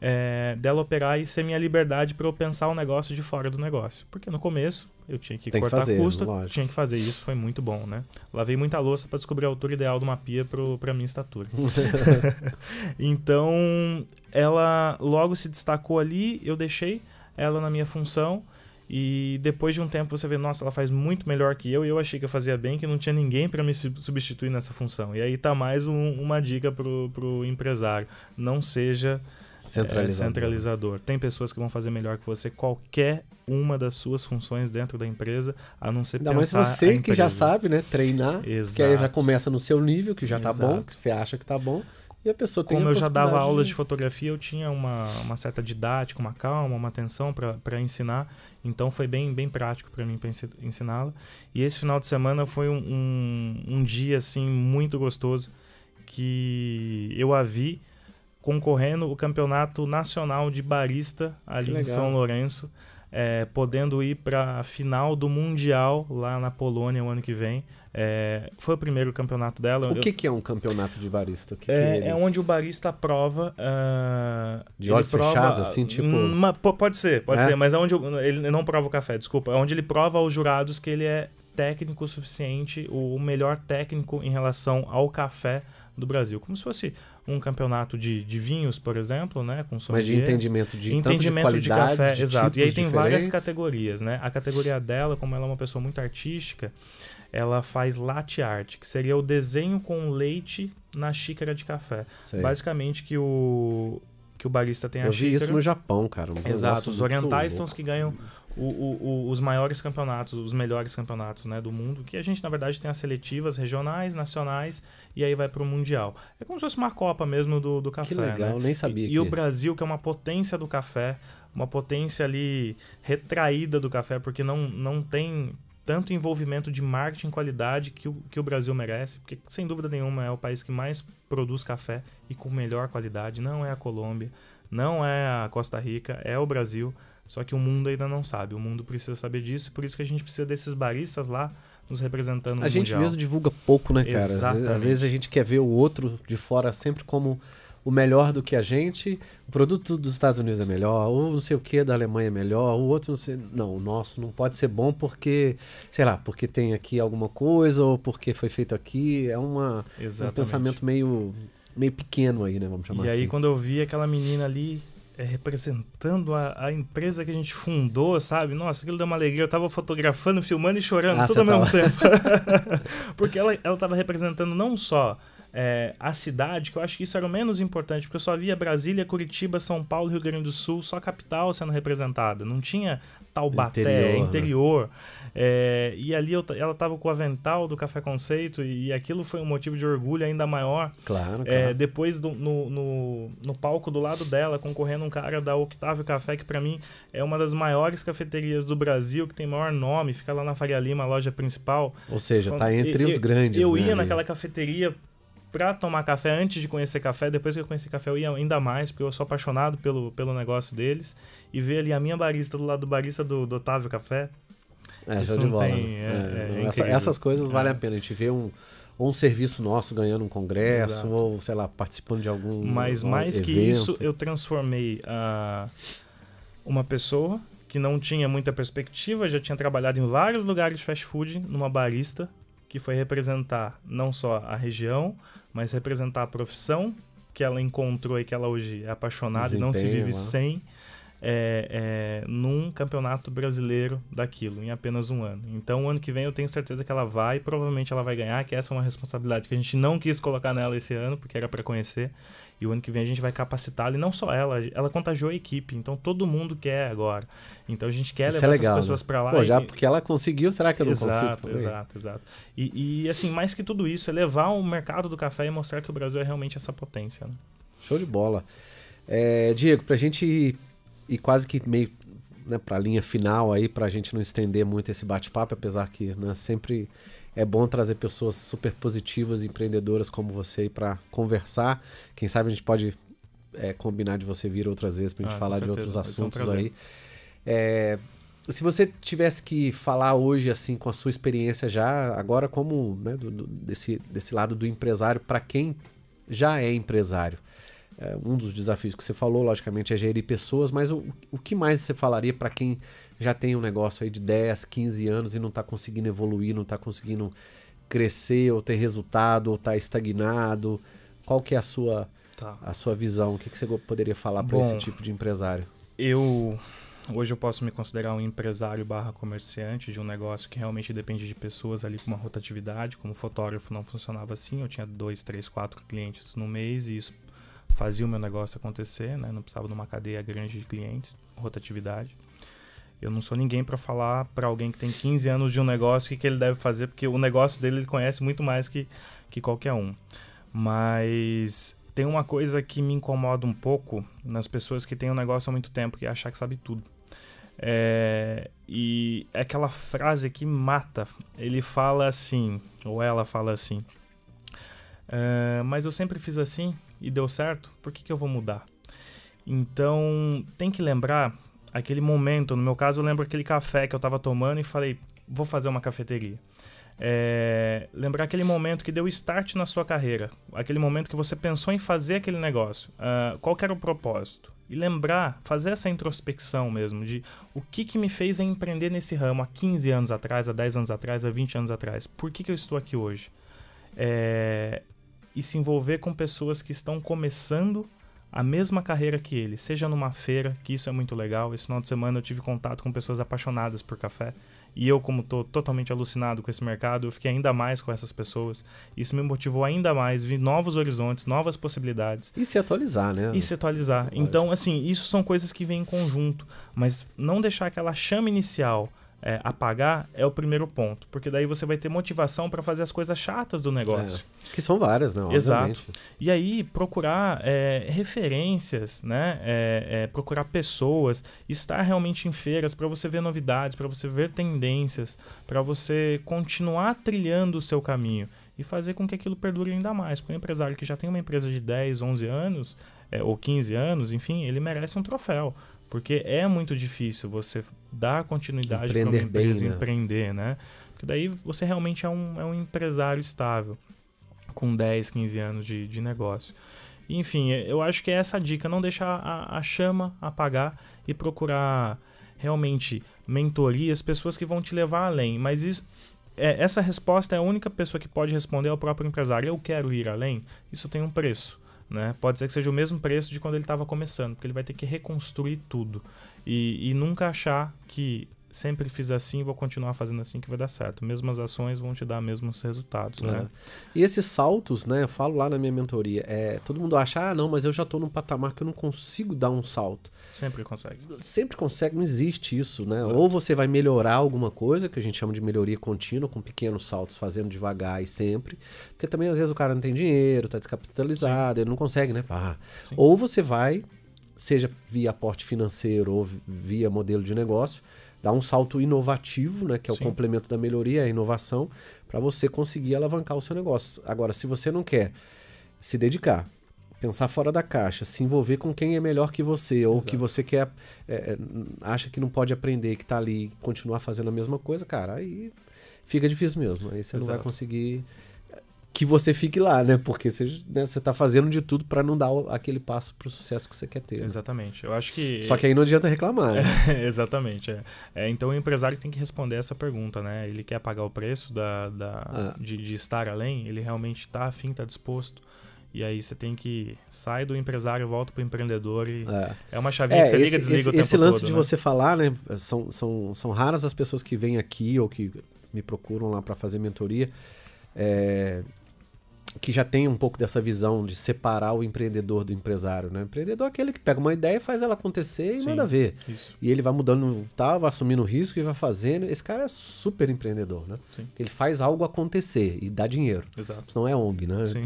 S2: é, dela operar e ser minha liberdade para eu pensar o negócio de fora do negócio. Porque no começo eu tinha que Tem cortar que fazer, custo, lógico. tinha que fazer. Isso foi muito bom, né? Lavei muita louça para descobrir a altura ideal de uma pia para minha estatura. então, ela logo se destacou ali, eu deixei ela na minha função e depois de um tempo você vê, nossa, ela faz muito melhor que eu, e eu achei que eu fazia bem, que não tinha ninguém para me substituir nessa função. E aí tá mais um, uma dica pro, pro empresário. Não seja eh, centralizador. É, centralizador. Tem pessoas que vão fazer melhor que você qualquer uma das suas funções dentro da empresa, a não ser Ainda pensar você que já sabe,
S1: né, treinar, Exato. que aí já
S2: começa no seu nível, que já tá Exato. bom, que você acha que tá bom.
S1: E a pessoa tem Como eu já dava aulas de
S2: fotografia, eu tinha uma, uma certa didática, uma calma, uma atenção para ensinar. Então foi bem, bem prático para mim para ensiná-la. E esse final de semana foi um, um, um dia assim muito gostoso que eu a vi concorrendo o campeonato nacional de barista ali em São Lourenço é, podendo ir para a final do Mundial lá na Polônia o ano que vem. É, foi o primeiro campeonato dela. O que, que
S1: é um campeonato de barista? Que é, que é eles... é, onde o
S2: barista prova. Uh, de olhos prova, fechados, assim, tipo. Uma, hum, pode ser, pode é? ser, mas é onde ele não prova o café, desculpa. É onde ele prova aos jurados que ele é técnico o suficiente, o melhor técnico em relação ao café do Brasil. Como se fosse um campeonato de, de vinhos, por exemplo, né? Com Mas de entendimento de Entendimento de, de café, de exato. E aí tem várias categorias, né? A categoria dela, como ela é uma pessoa muito artística, ela faz latte art, que seria o desenho com leite na xícara de café. Sei. Basicamente que o que o barista tem Eu a xícara. Eu vi isso no Japão, cara. Exato, os orientais são os que ganham o, o, os maiores campeonatos, os melhores campeonatos né, do mundo, que a gente, na verdade, tem as seletivas regionais, nacionais, e aí vai para o Mundial. É como se fosse uma Copa mesmo do, do café. Que né? legal, né? nem sabia. E, que... e o Brasil, que é uma potência do café, uma potência ali retraída do café, porque não, não tem tanto envolvimento de marketing qualidade que o, que o Brasil merece, porque sem dúvida nenhuma é o país que mais produz café e com melhor qualidade. Não é a Colômbia, não é a Costa Rica, é o Brasil. Só que o mundo ainda não sabe, o mundo precisa saber disso, por isso que a gente precisa desses baristas lá nos representando no A gente mundial. mesmo divulga pouco, né, cara? Exatamente. Às vezes a
S1: gente quer ver o outro de fora sempre como o melhor do que a gente, o produto dos Estados Unidos é melhor, ou não sei o que da Alemanha é melhor, o outro não sei. Não, o nosso não pode ser bom porque, sei lá, porque tem aqui alguma coisa ou porque foi feito aqui. É uma, um pensamento meio, meio pequeno aí, né? Vamos chamar e assim. E aí,
S2: quando eu vi aquela menina ali é, representando a, a, empresa que a gente fundou, sabe? Nossa, aquilo deu uma alegria. Eu tava fotografando, filmando e chorando ah, tudo ao mesmo tempo. Porque ela, ela tava representando não só é, a cidade, que eu acho que isso era o menos importante, porque eu só via Brasília, Curitiba, São Paulo, Rio Grande do Sul, só a capital sendo representada. Não tinha Taubaté, interior. Né? interior. Né? É, e ali eu, ela estava com o avental do Café Conceito e, e, aquilo foi um motivo de orgulho ainda maior. Claro, é, claro. É, depois do, no, no, no, palco do lado dela, concorrendo um cara da Octavio Café, que para mim é uma das maiores cafeterias do Brasil, que tem maior nome, fica lá na Faria Lima, a loja principal. Ou seja, está então, entre eu, os grandes. Eu né, ia ali? naquela cafeteria pra tomar café antes de conhecer café. Depois que eu conheci café, eu ia ainda mais, porque eu sou apaixonado pelo, pelo negócio deles. E ver ali a minha barista do lado do barista do, do Otávio Café. É, show de bola. Tem, é, é, é essa, essas coisas valem é. a
S1: pena. A gente vê um ou um serviço nosso ganhando um congresso, Exato. ou, sei lá, participando de algum. Mas mais evento. que isso,
S2: eu transformei uh, uma pessoa que não tinha muita perspectiva, já tinha trabalhado em vários lugares de fast food, numa barista, que foi representar não só a região, mas representar a profissão que ela encontrou e que ela hoje é apaixonada Desempenho, e não se vive né? sem. É, é, num campeonato brasileiro daquilo, em apenas um ano. Então, o ano que vem eu tenho certeza que ela vai, provavelmente ela vai ganhar, que essa é uma responsabilidade que a gente não quis colocar nela esse ano, porque era para conhecer. E o ano que vem a gente vai capacitar e não só ela, ela contagiou a equipe, então todo mundo quer agora. Então a gente quer Isso é levar é legal, essas né? pessoas né? para lá. Pô, e... já porque
S1: ela conseguiu, será que eu não exato, consigo
S2: exato Exato, exato. E, e assim, mais que tudo isso, é levar o mercado do café e mostrar que o Brasil é realmente essa potência. Né?
S1: Show de bola. É, Diego, para a gente ir, ir quase que meio né, para a linha final aí, para a gente não estender muito esse bate-papo, apesar que né, sempre é bom trazer pessoas super positivas, empreendedoras como você para conversar. Quem sabe a gente pode é, combinar de você vir outras vezes para a gente ah, falar de outros assuntos um aí. É, se você tivesse que falar hoje assim com a sua experiência já agora como né, do, do, desse, desse lado do empresário para quem já é empresário, é, um dos desafios que você falou, logicamente, é gerir pessoas, mas o, o que mais você falaria para quem já tem um negócio aí de 10, 15 anos e não está conseguindo evoluir, não está conseguindo crescer ou ter resultado, ou está estagnado? Qual que é a sua, tá. a sua visão? O que, que você poderia falar para esse tipo de empresário?
S2: Eu hoje eu posso me considerar um empresário barra comerciante de um negócio que realmente depende de pessoas ali com uma rotatividade. Como fotógrafo não funcionava assim, eu tinha dois, três, quatro clientes no mês e isso fazia o meu negócio acontecer, né? Não precisava de uma cadeia grande de clientes, rotatividade. Eu não sou ninguém para falar para alguém que tem 15 anos de um negócio o que, ele deve fazer, porque o negócio dele ele conhece muito mais que, que qualquer um. Mas tem uma coisa que me incomoda um pouco nas pessoas que têm um negócio há muito tempo, que é achar que sabe tudo. É, e é aquela frase que mata. Ele fala assim, ou ela fala assim. Ah, mas eu sempre fiz assim, e deu certo, por que, que eu vou mudar? Então, tem que lembrar aquele momento. No meu caso, eu lembro aquele café que eu estava tomando e falei, vou fazer uma cafeteria. É, lembrar aquele momento que deu start na sua carreira, aquele momento que você pensou em fazer aquele negócio, uh, qual era o propósito. E lembrar, fazer essa introspecção mesmo de o que, que me fez empreender nesse ramo há 15 anos atrás, há 10 anos atrás, há 20 anos atrás, por que, que eu estou aqui hoje. É, e se envolver com pessoas que estão começando a mesma carreira que ele, seja numa feira, que isso é muito legal. Esse final de semana eu tive contato com pessoas apaixonadas por café. E eu, como estou totalmente alucinado com esse mercado, eu fiquei ainda mais com essas pessoas. Isso me motivou ainda mais, vi novos horizontes, novas possibilidades. E se
S1: atualizar, né? E se
S2: atualizar. Então, assim, isso são coisas que vêm em conjunto. Mas não deixar aquela chama inicial é, apagar é o primeiro ponto, porque daí você vai ter motivação para fazer as coisas chatas do negócio.
S1: É, que são várias, né? Obviamente. Exato.
S2: E aí procurar é, referências, né? É, é, procurar pessoas, estar realmente em feiras para você ver novidades, para você ver tendências, para você continuar trilhando o seu caminho e fazer com que aquilo perdure ainda mais. para um empresário que já tem uma empresa de 10, 11 anos, é, ou 15 anos, enfim, ele merece um troféu. Porque é muito difícil você dar continuidade para uma empresa bem, né? empreender, né? Porque daí você realmente é um, é um empresário estável, com 10, 15 anos de, de negócio. Enfim, eu acho que é essa dica, não deixar a, a chama apagar e procurar realmente mentorias, pessoas que vão te levar além. Mas isso, é, essa resposta é a única pessoa que pode responder ao próprio empresário. Eu quero ir além. Isso tem um preço. Né? Pode ser que seja o mesmo preço de quando ele estava começando, porque ele vai ter que reconstruir tudo e, e nunca achar que sempre fiz assim, vou continuar fazendo assim que vai dar certo. Mesmas ações vão te dar mesmos resultados, né? é.
S1: E esses saltos, né? Eu falo lá na minha mentoria, é, todo mundo acha, ah, não, mas eu já estou num patamar que eu não consigo dar um salto.
S2: Sempre consegue.
S1: Sempre consegue, não existe isso, né? Exato. Ou você vai melhorar alguma coisa, que a gente chama de melhoria contínua, com pequenos saltos, fazendo devagar e sempre. Porque também, às vezes, o cara não tem dinheiro, está descapitalizado, Sim. ele não consegue, né? Ah. Ou você vai, seja via aporte financeiro ou via modelo de negócio, dar um salto inovativo, né, que é Sim. o complemento da melhoria, a inovação, para você conseguir alavancar o seu negócio. Agora, se você não quer se dedicar, pensar fora da caixa, se envolver com quem é melhor que você Exato. ou que você quer é, é, acha que não pode aprender, que está ali, continuar fazendo a mesma coisa, cara, aí fica difícil mesmo. Aí você Exato. não vai conseguir que você fique lá, né? Porque você, né, você tá fazendo de tudo para não dar aquele
S2: passo para o sucesso que você quer ter. Né? Exatamente. Eu acho que. Só que aí não adianta reclamar, né? é, exatamente. É. É, então o empresário tem que responder essa pergunta, né? Ele quer pagar o preço da, da ah. de, de, estar além? Ele realmente está afim, está disposto. E aí você tem que sai do empresário, volta para o empreendedor e é, é uma chave. É, que você esse, liga, desliga esse, o tempo Esse lance todo, de né? você
S1: falar, né? São, são, são raras as pessoas que vêm aqui ou que me procuram lá para fazer mentoria. É, que já tem um pouco dessa visão de separar o empreendedor do empresário, né? O empreendedor é aquele que pega uma ideia e faz ela acontecer e Sim, manda ver. Isso. E ele vai mudando, tá, vai assumindo risco e vai fazendo. Esse cara é super empreendedor, né? Sim. Ele faz algo acontecer e dá dinheiro. Exato. Senão é ONG, né? Sim.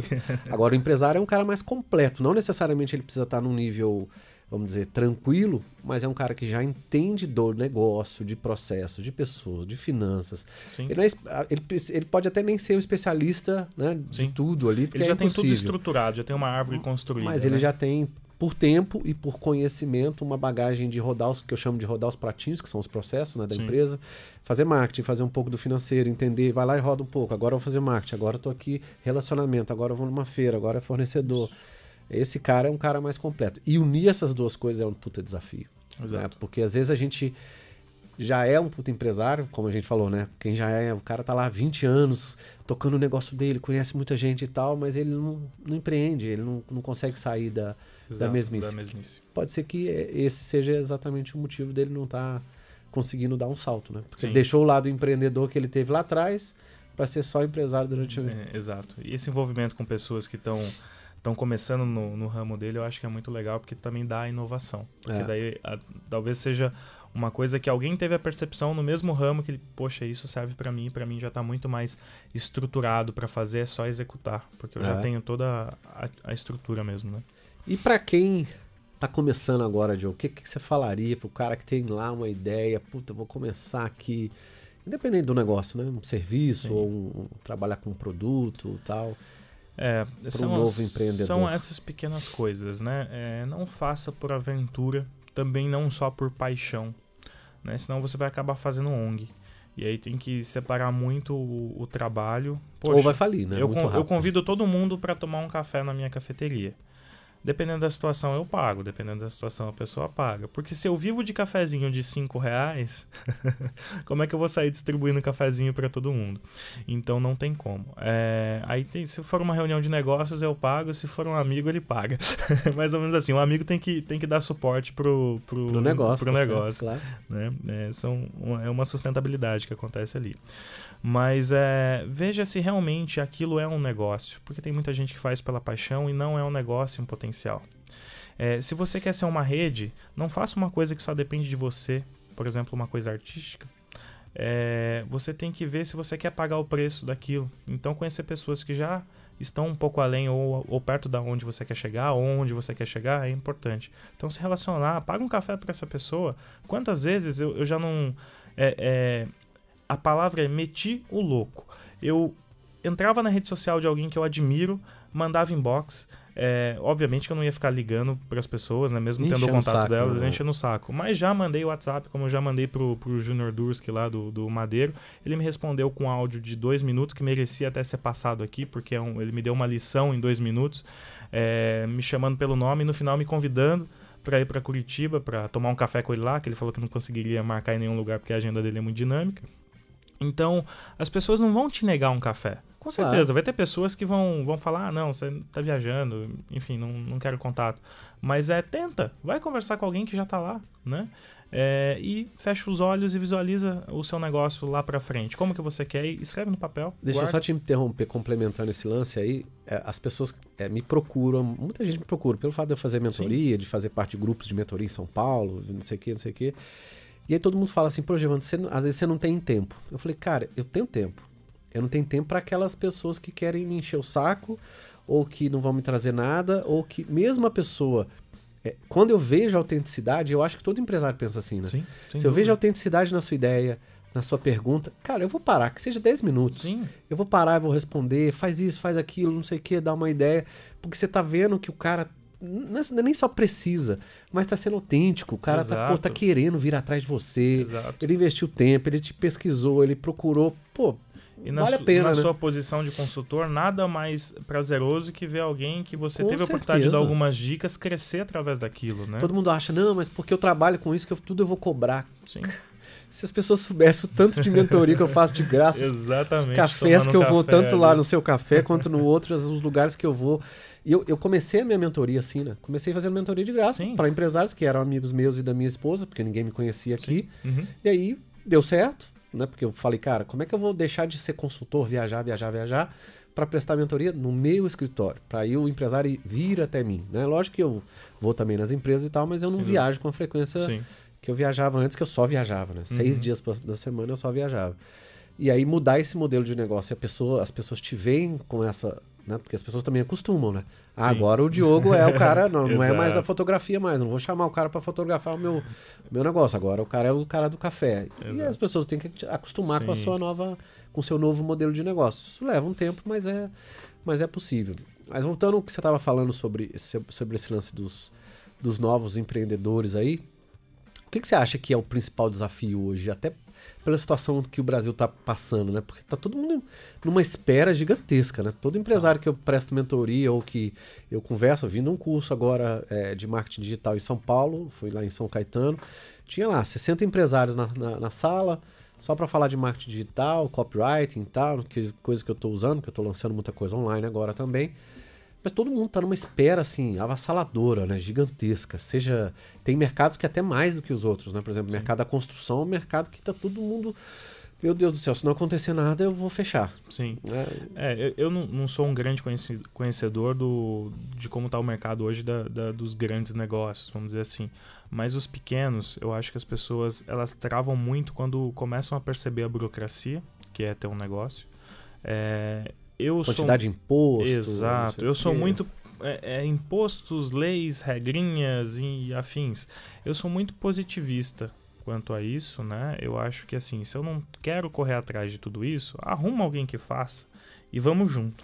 S1: Agora, o empresário é um cara mais completo. Não necessariamente ele precisa estar num nível vamos dizer, tranquilo, mas é um cara que já entende do negócio, de processo, de pessoas, de finanças. Ele, é, ah, ele, ele, pode até nem ser o um especialista né, de tudo ali, porque Ele é já é tem tudo
S2: estruturado, já tem uma árvore construída. Mas ele né? já
S1: tem, por tempo e por conhecimento, uma bagagem de rodar os que eu chamo de rodar os pratinhos, que são os processos né, da Sim. empresa. Fazer marketing, fazer um pouco do financeiro, entender, vai lá e roda um pouco. Agora eu vou fazer marketing, agora eu estou aqui relacionamento, agora eu vou numa feira, agora é fornecedor. Isso esse cara é um cara mais completo. E unir essas duas coisas é um puta desafio. Né? Exato. Né? Porque às vezes a gente já é um puta empresário, como a gente falou, né? Quem já é, o cara tá lá há 20 anos tocando o negócio dele, conhece muita gente e tal, mas ele não, não empreende, ele não, não consegue sair da, Exato, da, mesmice. da mesmice. Pode ser que esse seja exatamente o motivo dele não estar tá
S2: conseguindo dar um salto, né? Porque Sim. ele deixou o lado empreendedor que ele teve lá atrás para ser só empresário durante o é, Exato. E esse envolvimento com pessoas que estão estão começando no, no, ramo dele, eu acho que é muito legal porque também dá inovação. Porque é. daí a, talvez seja uma coisa que alguém teve a percepção no mesmo ramo que, poxa, isso serve para mim, para mim já tá muito mais estruturado para fazer, é só executar, porque eu é. já tenho toda a, a, estrutura mesmo, né? E
S1: para quem tá começando agora, Joe, o que, que você falaria pro cara que tem lá uma ideia, puta, vou começar aqui, independente do negócio, né? Um serviço Sim. ou um, um, trabalhar com um produto tal. É, são, um novo empreendedor. são
S2: essas pequenas coisas, né? É, não faça por aventura, também não só por paixão, né? Senão você vai acabar fazendo ONG. E aí tem que separar muito o, o trabalho. Poxa, Ou vai falir, né? Eu, eu convido todo mundo para tomar um café na minha cafeteria. Dependendo da situação, eu pago. Dependendo da situação, a pessoa paga. Porque se eu vivo de cafezinho de 5 reais, como é que eu vou sair distribuindo cafezinho para todo mundo? Então não tem como. É, aí tem, se for uma reunião de negócios, eu pago. Se for um amigo, ele paga. Mais ou menos assim. O um amigo tem que, tem que dar suporte pro, pro, pro negócio. Pro tá negócio. Certo, claro. Né? é, são, é uma sustentabilidade que acontece ali. Mas é, veja se realmente aquilo é um negócio, porque tem muita gente que faz pela paixão e não é um negócio, é um potencial. É, se você quer ser uma rede, não faça uma coisa que só depende de você, por exemplo, uma coisa artística. É, você tem que ver se você quer pagar o preço daquilo. Então, conhecer pessoas que já estão um pouco além ou, ou perto da onde você quer chegar, onde você quer chegar, é importante. Então, se relacionar, paga um café para essa pessoa. Quantas vezes eu, eu já não. É, é a palavra é meti o louco. Eu entrava na rede social de alguém que eu admiro, mandava inbox. É, obviamente que eu não ia ficar ligando para as pessoas, né? Mesmo enchendo tendo o contato saco, delas, né? enchendo o saco. Mas já mandei o WhatsApp, como eu já mandei pro, pro Junior Durski lá do, do Madeiro. Ele me respondeu com áudio de dois minutos, que merecia até ser passado aqui, porque é um, ele me deu uma lição em dois minutos, é, me chamando pelo nome e no final me convidando para ir para Curitiba para tomar um café com ele lá, que ele falou que não conseguiria marcar em nenhum lugar porque a agenda dele é muito dinâmica. Então, as pessoas não vão te negar um café. Com certeza, ah. vai ter pessoas que vão, vão falar: ah, não, você tá viajando, enfim, não, não quero contato. Mas é, tenta, vai conversar com alguém que já tá lá, né? É, e fecha os olhos e visualiza o seu negócio lá para frente. Como que você quer? E escreve no papel. Deixa guarda. eu só
S1: te interromper, complementando esse lance aí. É, as pessoas é, me procuram, muita gente me procura pelo fato de eu fazer mentoria, Sim. de fazer parte de grupos de mentoria em São Paulo, não sei o que, não sei o que. E aí todo mundo fala assim, pô, Giovanni, você, às vezes você não tem tempo. Eu falei, cara, eu tenho tempo. Eu não tenho tempo para aquelas pessoas que querem me encher o saco, ou que não vão me trazer nada, ou que mesmo a pessoa. É, quando eu vejo a autenticidade, eu acho que todo empresário pensa assim, né? Sim, Se dúvida. eu vejo a autenticidade na sua ideia, na sua pergunta, cara, eu vou parar, que seja 10 minutos. Sim. Eu vou parar, eu vou responder, faz isso, faz aquilo, não sei o que, dá uma ideia. Porque você tá vendo que o cara é, é nem só precisa, mas tá sendo autêntico. O cara está tá, pô, tá querendo vir atrás de você. Exato. Ele investiu tempo, ele te pesquisou, ele procurou. Pô, e na, vale a pena, na né? sua
S2: posição de consultor, nada mais prazeroso que ver alguém que você com teve a oportunidade de dar algumas dicas crescer através daquilo, né? Todo
S1: mundo acha, não, mas porque eu trabalho com isso que eu, tudo eu vou cobrar. Sim. Se as pessoas soubessem o tanto de mentoria que eu faço de graça, os cafés que eu vou, café, tanto né? lá no seu café quanto no outro, os lugares que eu vou, e eu, eu comecei a minha mentoria assim, né? Comecei fazendo mentoria de graça para empresários que eram amigos meus e da minha esposa, porque ninguém me conhecia aqui. Uhum. E aí deu certo, né? Porque eu falei, cara, como é que eu vou deixar de ser consultor, viajar, viajar, viajar, para prestar mentoria no meu escritório? Para aí o empresário vir até mim, né? Lógico que eu vou também nas empresas e tal, mas eu não Sim, viajo com a frequência Sim. que eu viajava antes, que eu só viajava, né? Uhum. Seis dias da semana eu só viajava. E aí mudar esse modelo de negócio, a pessoa, as pessoas te veem com essa né? Porque as pessoas também acostumam, né? Ah, agora o Diogo é o cara, não, não é mais da fotografia mais, não vou chamar o cara para fotografar o meu, meu negócio, agora o cara é o cara do café. Exato. E as pessoas têm que acostumar Sim. com a sua nova, com o seu novo modelo de negócio. Isso leva um tempo, mas é, mas é possível. Mas voltando ao que você estava falando sobre, sobre esse lance dos, dos novos empreendedores aí, o que, que você acha que é o principal desafio hoje, até pela situação que o Brasil está passando, né? Porque tá todo mundo numa espera gigantesca, né? Todo empresário tá. que eu presto mentoria ou que eu converso, vindo um curso agora é, de marketing digital em São Paulo, fui lá em São Caetano, tinha lá 60 empresários na, na, na sala, só para falar de marketing digital, copywriting e tal, que, coisas que eu estou usando, que eu estou lançando muita coisa online agora também. Mas todo mundo está numa espera assim avassaladora, né, gigantesca. Seja tem mercados que é até mais do que os outros, né? Por exemplo, o mercado da construção é um mercado que está todo mundo meu Deus do céu, se não acontecer nada, eu vou fechar.
S2: Sim. Né? É, é eu não, não, sou um grande conhecedor do, de como está o mercado hoje da, da, dos grandes negócios, vamos dizer assim. Mas os pequenos, eu acho que as pessoas elas travam muito quando começam a perceber a burocracia, que é ter um negócio, é, eu quantidade sou... de imposto. Exato. Eu sou muito é, é, impostos, leis, regrinhas e afins. Eu sou muito positivista quanto a isso, né? Eu acho que assim, se eu não quero correr atrás de tudo isso, arruma alguém que faça e vamos junto.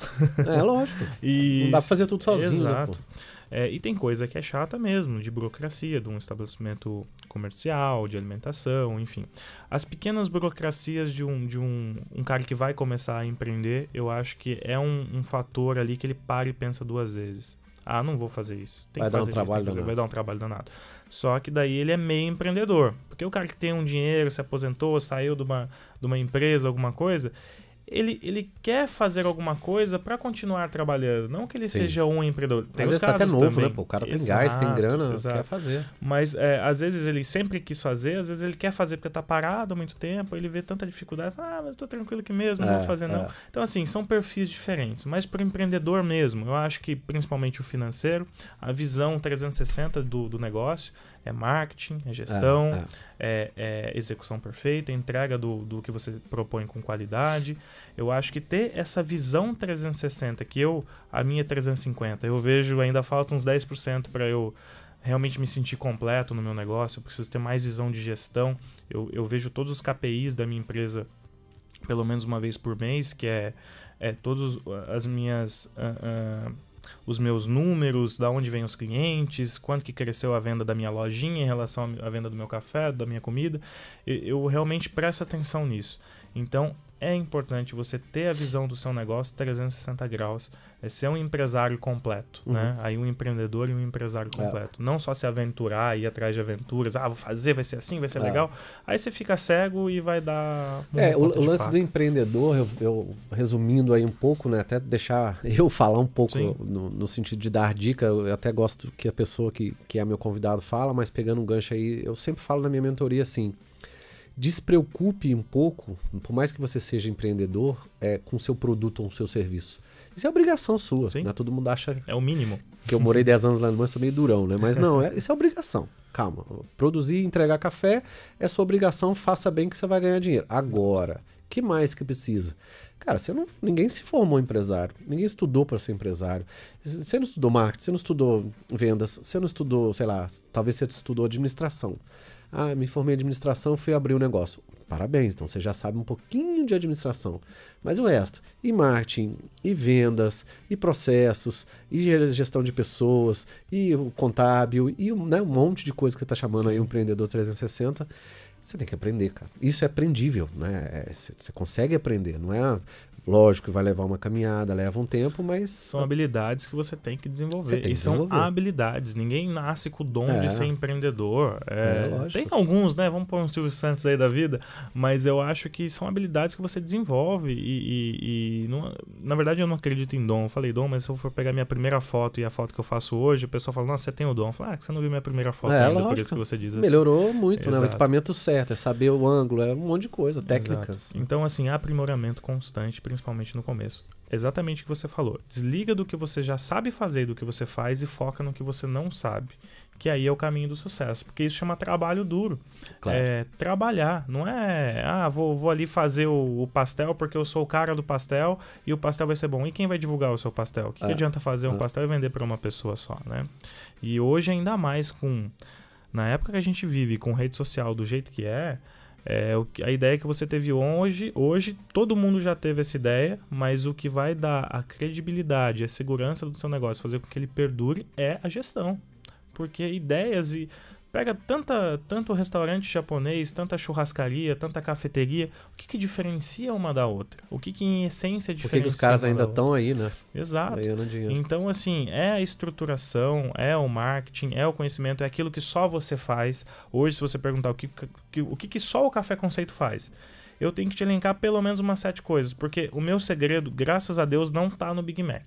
S2: É lógico. e... Não dá pra fazer tudo sozinho. Né, Exato. Né, é, e tem coisa que é chata mesmo, de burocracia, de um estabelecimento comercial, de alimentação, enfim. As pequenas burocracias de um, de um, um cara que vai começar a empreender, eu acho que é um, um fator ali que ele para e pensa duas vezes. Ah, não vou fazer isso. Tem vai dar um trabalho danado. Vai dar um trabalho danado. Só que daí ele é meio empreendedor. Porque o cara que tem um dinheiro, se aposentou, saiu de uma, de uma empresa, alguma coisa, ele, ele quer fazer alguma coisa para continuar trabalhando. Não que ele Sim. seja um empreendedor. Tem às vezes está até novo, né, também. né? Pô, o cara exato, tem gás, tem grana, exato. quer fazer. Mas é, às vezes ele sempre quis fazer, às vezes ele quer fazer porque tá parado há muito tempo, ele vê tanta dificuldade, fala, ah, mas estou tranquilo aqui mesmo, é, não vou é, fazer não. É. Então, assim, são perfis diferentes. Mas para empreendedor mesmo, eu acho que principalmente o financeiro, a visão 360 do, do negócio é marketing, é gestão, é é. é, é, execução perfeita, entrega do, do que você propõe com qualidade. Eu acho que ter essa visão 360, que eu, a minha 350, eu vejo ainda falta uns 10% para eu realmente me sentir completo no meu negócio, eu preciso ter mais visão de gestão. Eu, eu vejo todos os KPIs da minha empresa pelo menos uma vez por mês, que é, é todas as minhas. Uh, uh, os meus números, da onde vêm os clientes, quanto que cresceu a venda da minha lojinha em relação à venda do meu café, da minha comida. Eu realmente presto atenção nisso. Então, é importante você ter a visão do seu negócio 360 graus, é ser um empresário completo, uhum. né? Aí um empreendedor e um empresário é. completo. É. Não só se aventurar, ir atrás de aventuras, ah, vou fazer, vai ser assim, vai ser é. legal. Aí você fica cego e vai dar... Um é, o, o lance faca. do
S1: empreendedor, eu, eu, resumindo aí um pouco, né? Até deixar eu falar um pouco no, no, sentido de dar dica, eu até gosto que a pessoa que, que é meu convidado fala, mas pegando um gancho aí, eu sempre falo na minha mentoria assim, despreocupe um pouco, por mais que você seja empreendedor, é, com seu produto ou seu serviço. Isso é obrigação sua, Sim. né? Todo mundo acha. É o mínimo. Que eu morei 10 anos lá no Mãe, sou meio durão, né? Mas não, é, isso é obrigação. Calma. Produzir e entregar café é sua obrigação, faça bem que você vai ganhar dinheiro. Agora, que mais que precisa? Cara, você não, ninguém se formou empresário, ninguém estudou para ser empresário. Você não estudou marketing, você não estudou vendas, você não estudou, sei lá, talvez você estudou administração. Ah, me formei em administração, fui abrir o um negócio. Parabéns, então você já sabe um pouquinho de administração. Mas o resto, e marketing, e vendas, e processos, e gestão de pessoas, e o contábil, e né, um monte de coisa que você está chamando Sim. aí o empreendedor 360. Você tem que aprender, cara. Isso é aprendível, né? É, você é, consegue aprender, não é lógico que vai levar uma caminhada, leva um tempo, mas. São
S2: habilidades que você tem que desenvolver. Tem que e desenvolver. são habilidades. Ninguém nasce com o dom é. de ser empreendedor. É, é, tem alguns, né? Vamos pôr um Silvio Santos aí da vida, mas eu acho que são habilidades que você desenvolve. E, e, e não, na verdade eu não acredito em dom. Eu falei dom, mas se eu for pegar minha primeira foto e a foto que eu faço hoje, o pessoal fala, nossa, você tem o dom. Eu falo, ah, você não viu minha primeira foto é, ainda, lógico. por isso que você diz assim. Melhorou muito, Exato. né? O
S1: equipamento certo certo, é saber o
S2: ângulo, é um monte de coisa, técnicas. Exato. Então, assim, aprimoramento constante, principalmente no começo. Exatamente o que você falou. Desliga do que você já sabe fazer e do que você faz e foca no que você não sabe. Que aí é o caminho do sucesso. Porque isso chama trabalho duro. Claro. É trabalhar. Não é, ah, vou, vou ali fazer o, o, pastel porque eu sou o cara do pastel e o pastel vai ser bom. E quem vai divulgar o seu pastel? O que, que ah. adianta fazer um ah. pastel e vender para uma pessoa só, né? E hoje, ainda mais com na época que a gente vive com rede social do jeito que é, é a ideia que você teve hoje, hoje todo mundo já teve essa ideia, mas o que vai dar a credibilidade, a segurança do seu negócio, fazer com que ele perdure, é a gestão. Porque ideias e Pega tanta, tanto restaurante japonês, tanta churrascaria, tanta cafeteria. O que, que diferencia uma da outra? O que, que em essência diferencia? Por que, os caras ainda estão aí, né? Exato. Então, assim, é a estruturação, é o marketing, é o conhecimento, é aquilo que só você faz. Hoje, se você perguntar o que, que o que, que só o Café Conceito faz, eu tenho que te elencar pelo menos umas sete coisas, porque o meu segredo, graças a Deus, não tá no Big Mac,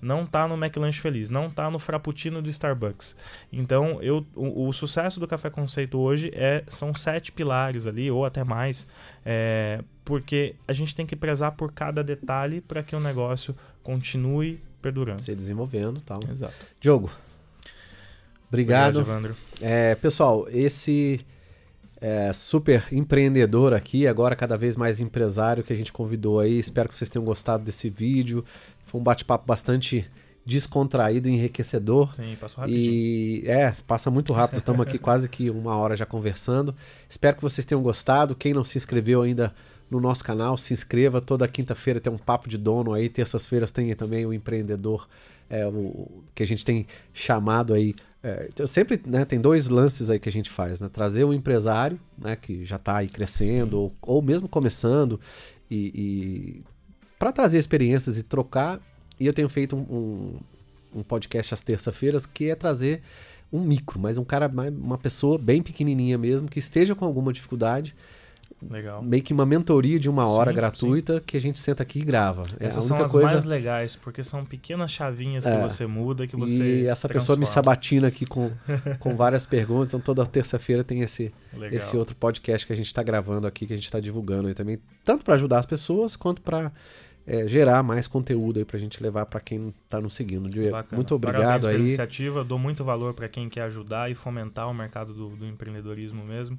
S2: não tá no McLanche Feliz, não tá no Frappuccino do Starbucks. Então, eu, o, o sucesso do Café Conceito hoje é são sete pilares ali, ou até mais, é, porque a gente tem que prezar por cada detalhe para que o negócio continue perdurando. Se desenvolvendo tal. Exato. Diogo,
S1: obrigado. Obrigado, Evandro. É, pessoal, esse é, super empreendedor aqui, agora cada vez mais empresário que a gente convidou aí. Espero que vocês tenham gostado desse vídeo. Foi um bate-papo bastante descontraído, enriquecedor. Sim, passou rapidinho. E é, passa muito rápido. Estamos aqui quase que uma hora já conversando. Espero que vocês tenham gostado. Quem não se inscreveu ainda no nosso canal, se inscreva. Toda quinta-feira tem um papo de dono aí. Terças-feiras tem também o empreendedor é, o, que a gente tem chamado aí é, então, eu sempre, né, tem dois lances aí que a gente faz, né? Trazer um empresário, né, que já está aí crescendo ou, ou, mesmo começando e, e para trazer experiências e trocar. E eu tenho feito um, um, um podcast às terça-feiras que é trazer um micro, mas um cara, uma pessoa bem pequenininha mesmo que esteja com alguma dificuldade Legal. Meio que uma mentoria de uma hora sim, gratuita sim. que a gente senta aqui e grava. É, Essas é são as coisa... mais
S2: legais, porque são pequenas chavinhas é. que você muda, que você. E essa transforma. pessoa me sabatina
S1: aqui com, com várias perguntas. Então toda terça-feira tem esse, esse outro podcast que a gente está gravando aqui, que a gente está divulgando aí também, tanto para ajudar as pessoas quanto para. É, gerar mais conteúdo aí pra gente levar para quem tá nos seguindo. Diego, muito obrigado Parabéns aí.
S2: iniciativa, dou muito valor para quem quer ajudar e fomentar o mercado do, do empreendedorismo mesmo.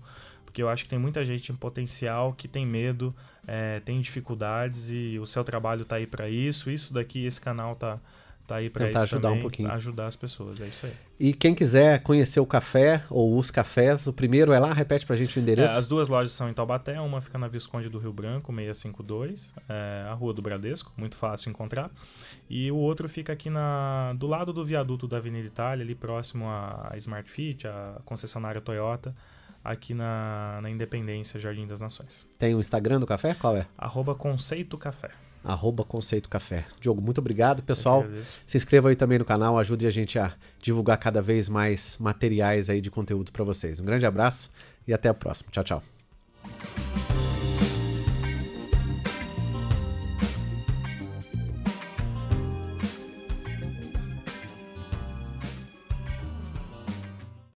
S2: Porque eu acho que tem muita gente em potencial que tem medo, é, tem dificuldades e o seu trabalho tá aí para isso. Isso daqui, esse canal tá, tá aí para Tentar isso ajudar também, um pouquinho. Ajudar as pessoas, é isso aí.
S1: E quem quiser conhecer o café ou os cafés, o primeiro é lá, repete para a gente o é, endereço. É, as
S2: duas lojas são em Taubaté, uma fica na Visconde do Rio Branco, 652, é, a Rua do Bradesco, muito fácil encontrar. E o outro fica aqui na, do lado do viaduto da Avenida Itália, ali próximo à Smart Fit, a concessionária Toyota aqui na, na Independência, Jardim das Nações.
S1: Tem o Instagram do café? Qual é? Arroba
S2: Conceito Café
S1: arroba Conceito Café. Diogo, muito obrigado, pessoal. Se inscreva aí também no canal, ajude a gente a divulgar cada vez mais materiais aí de conteúdo para vocês. Um grande abraço e até a próxima. Tchau, tchau.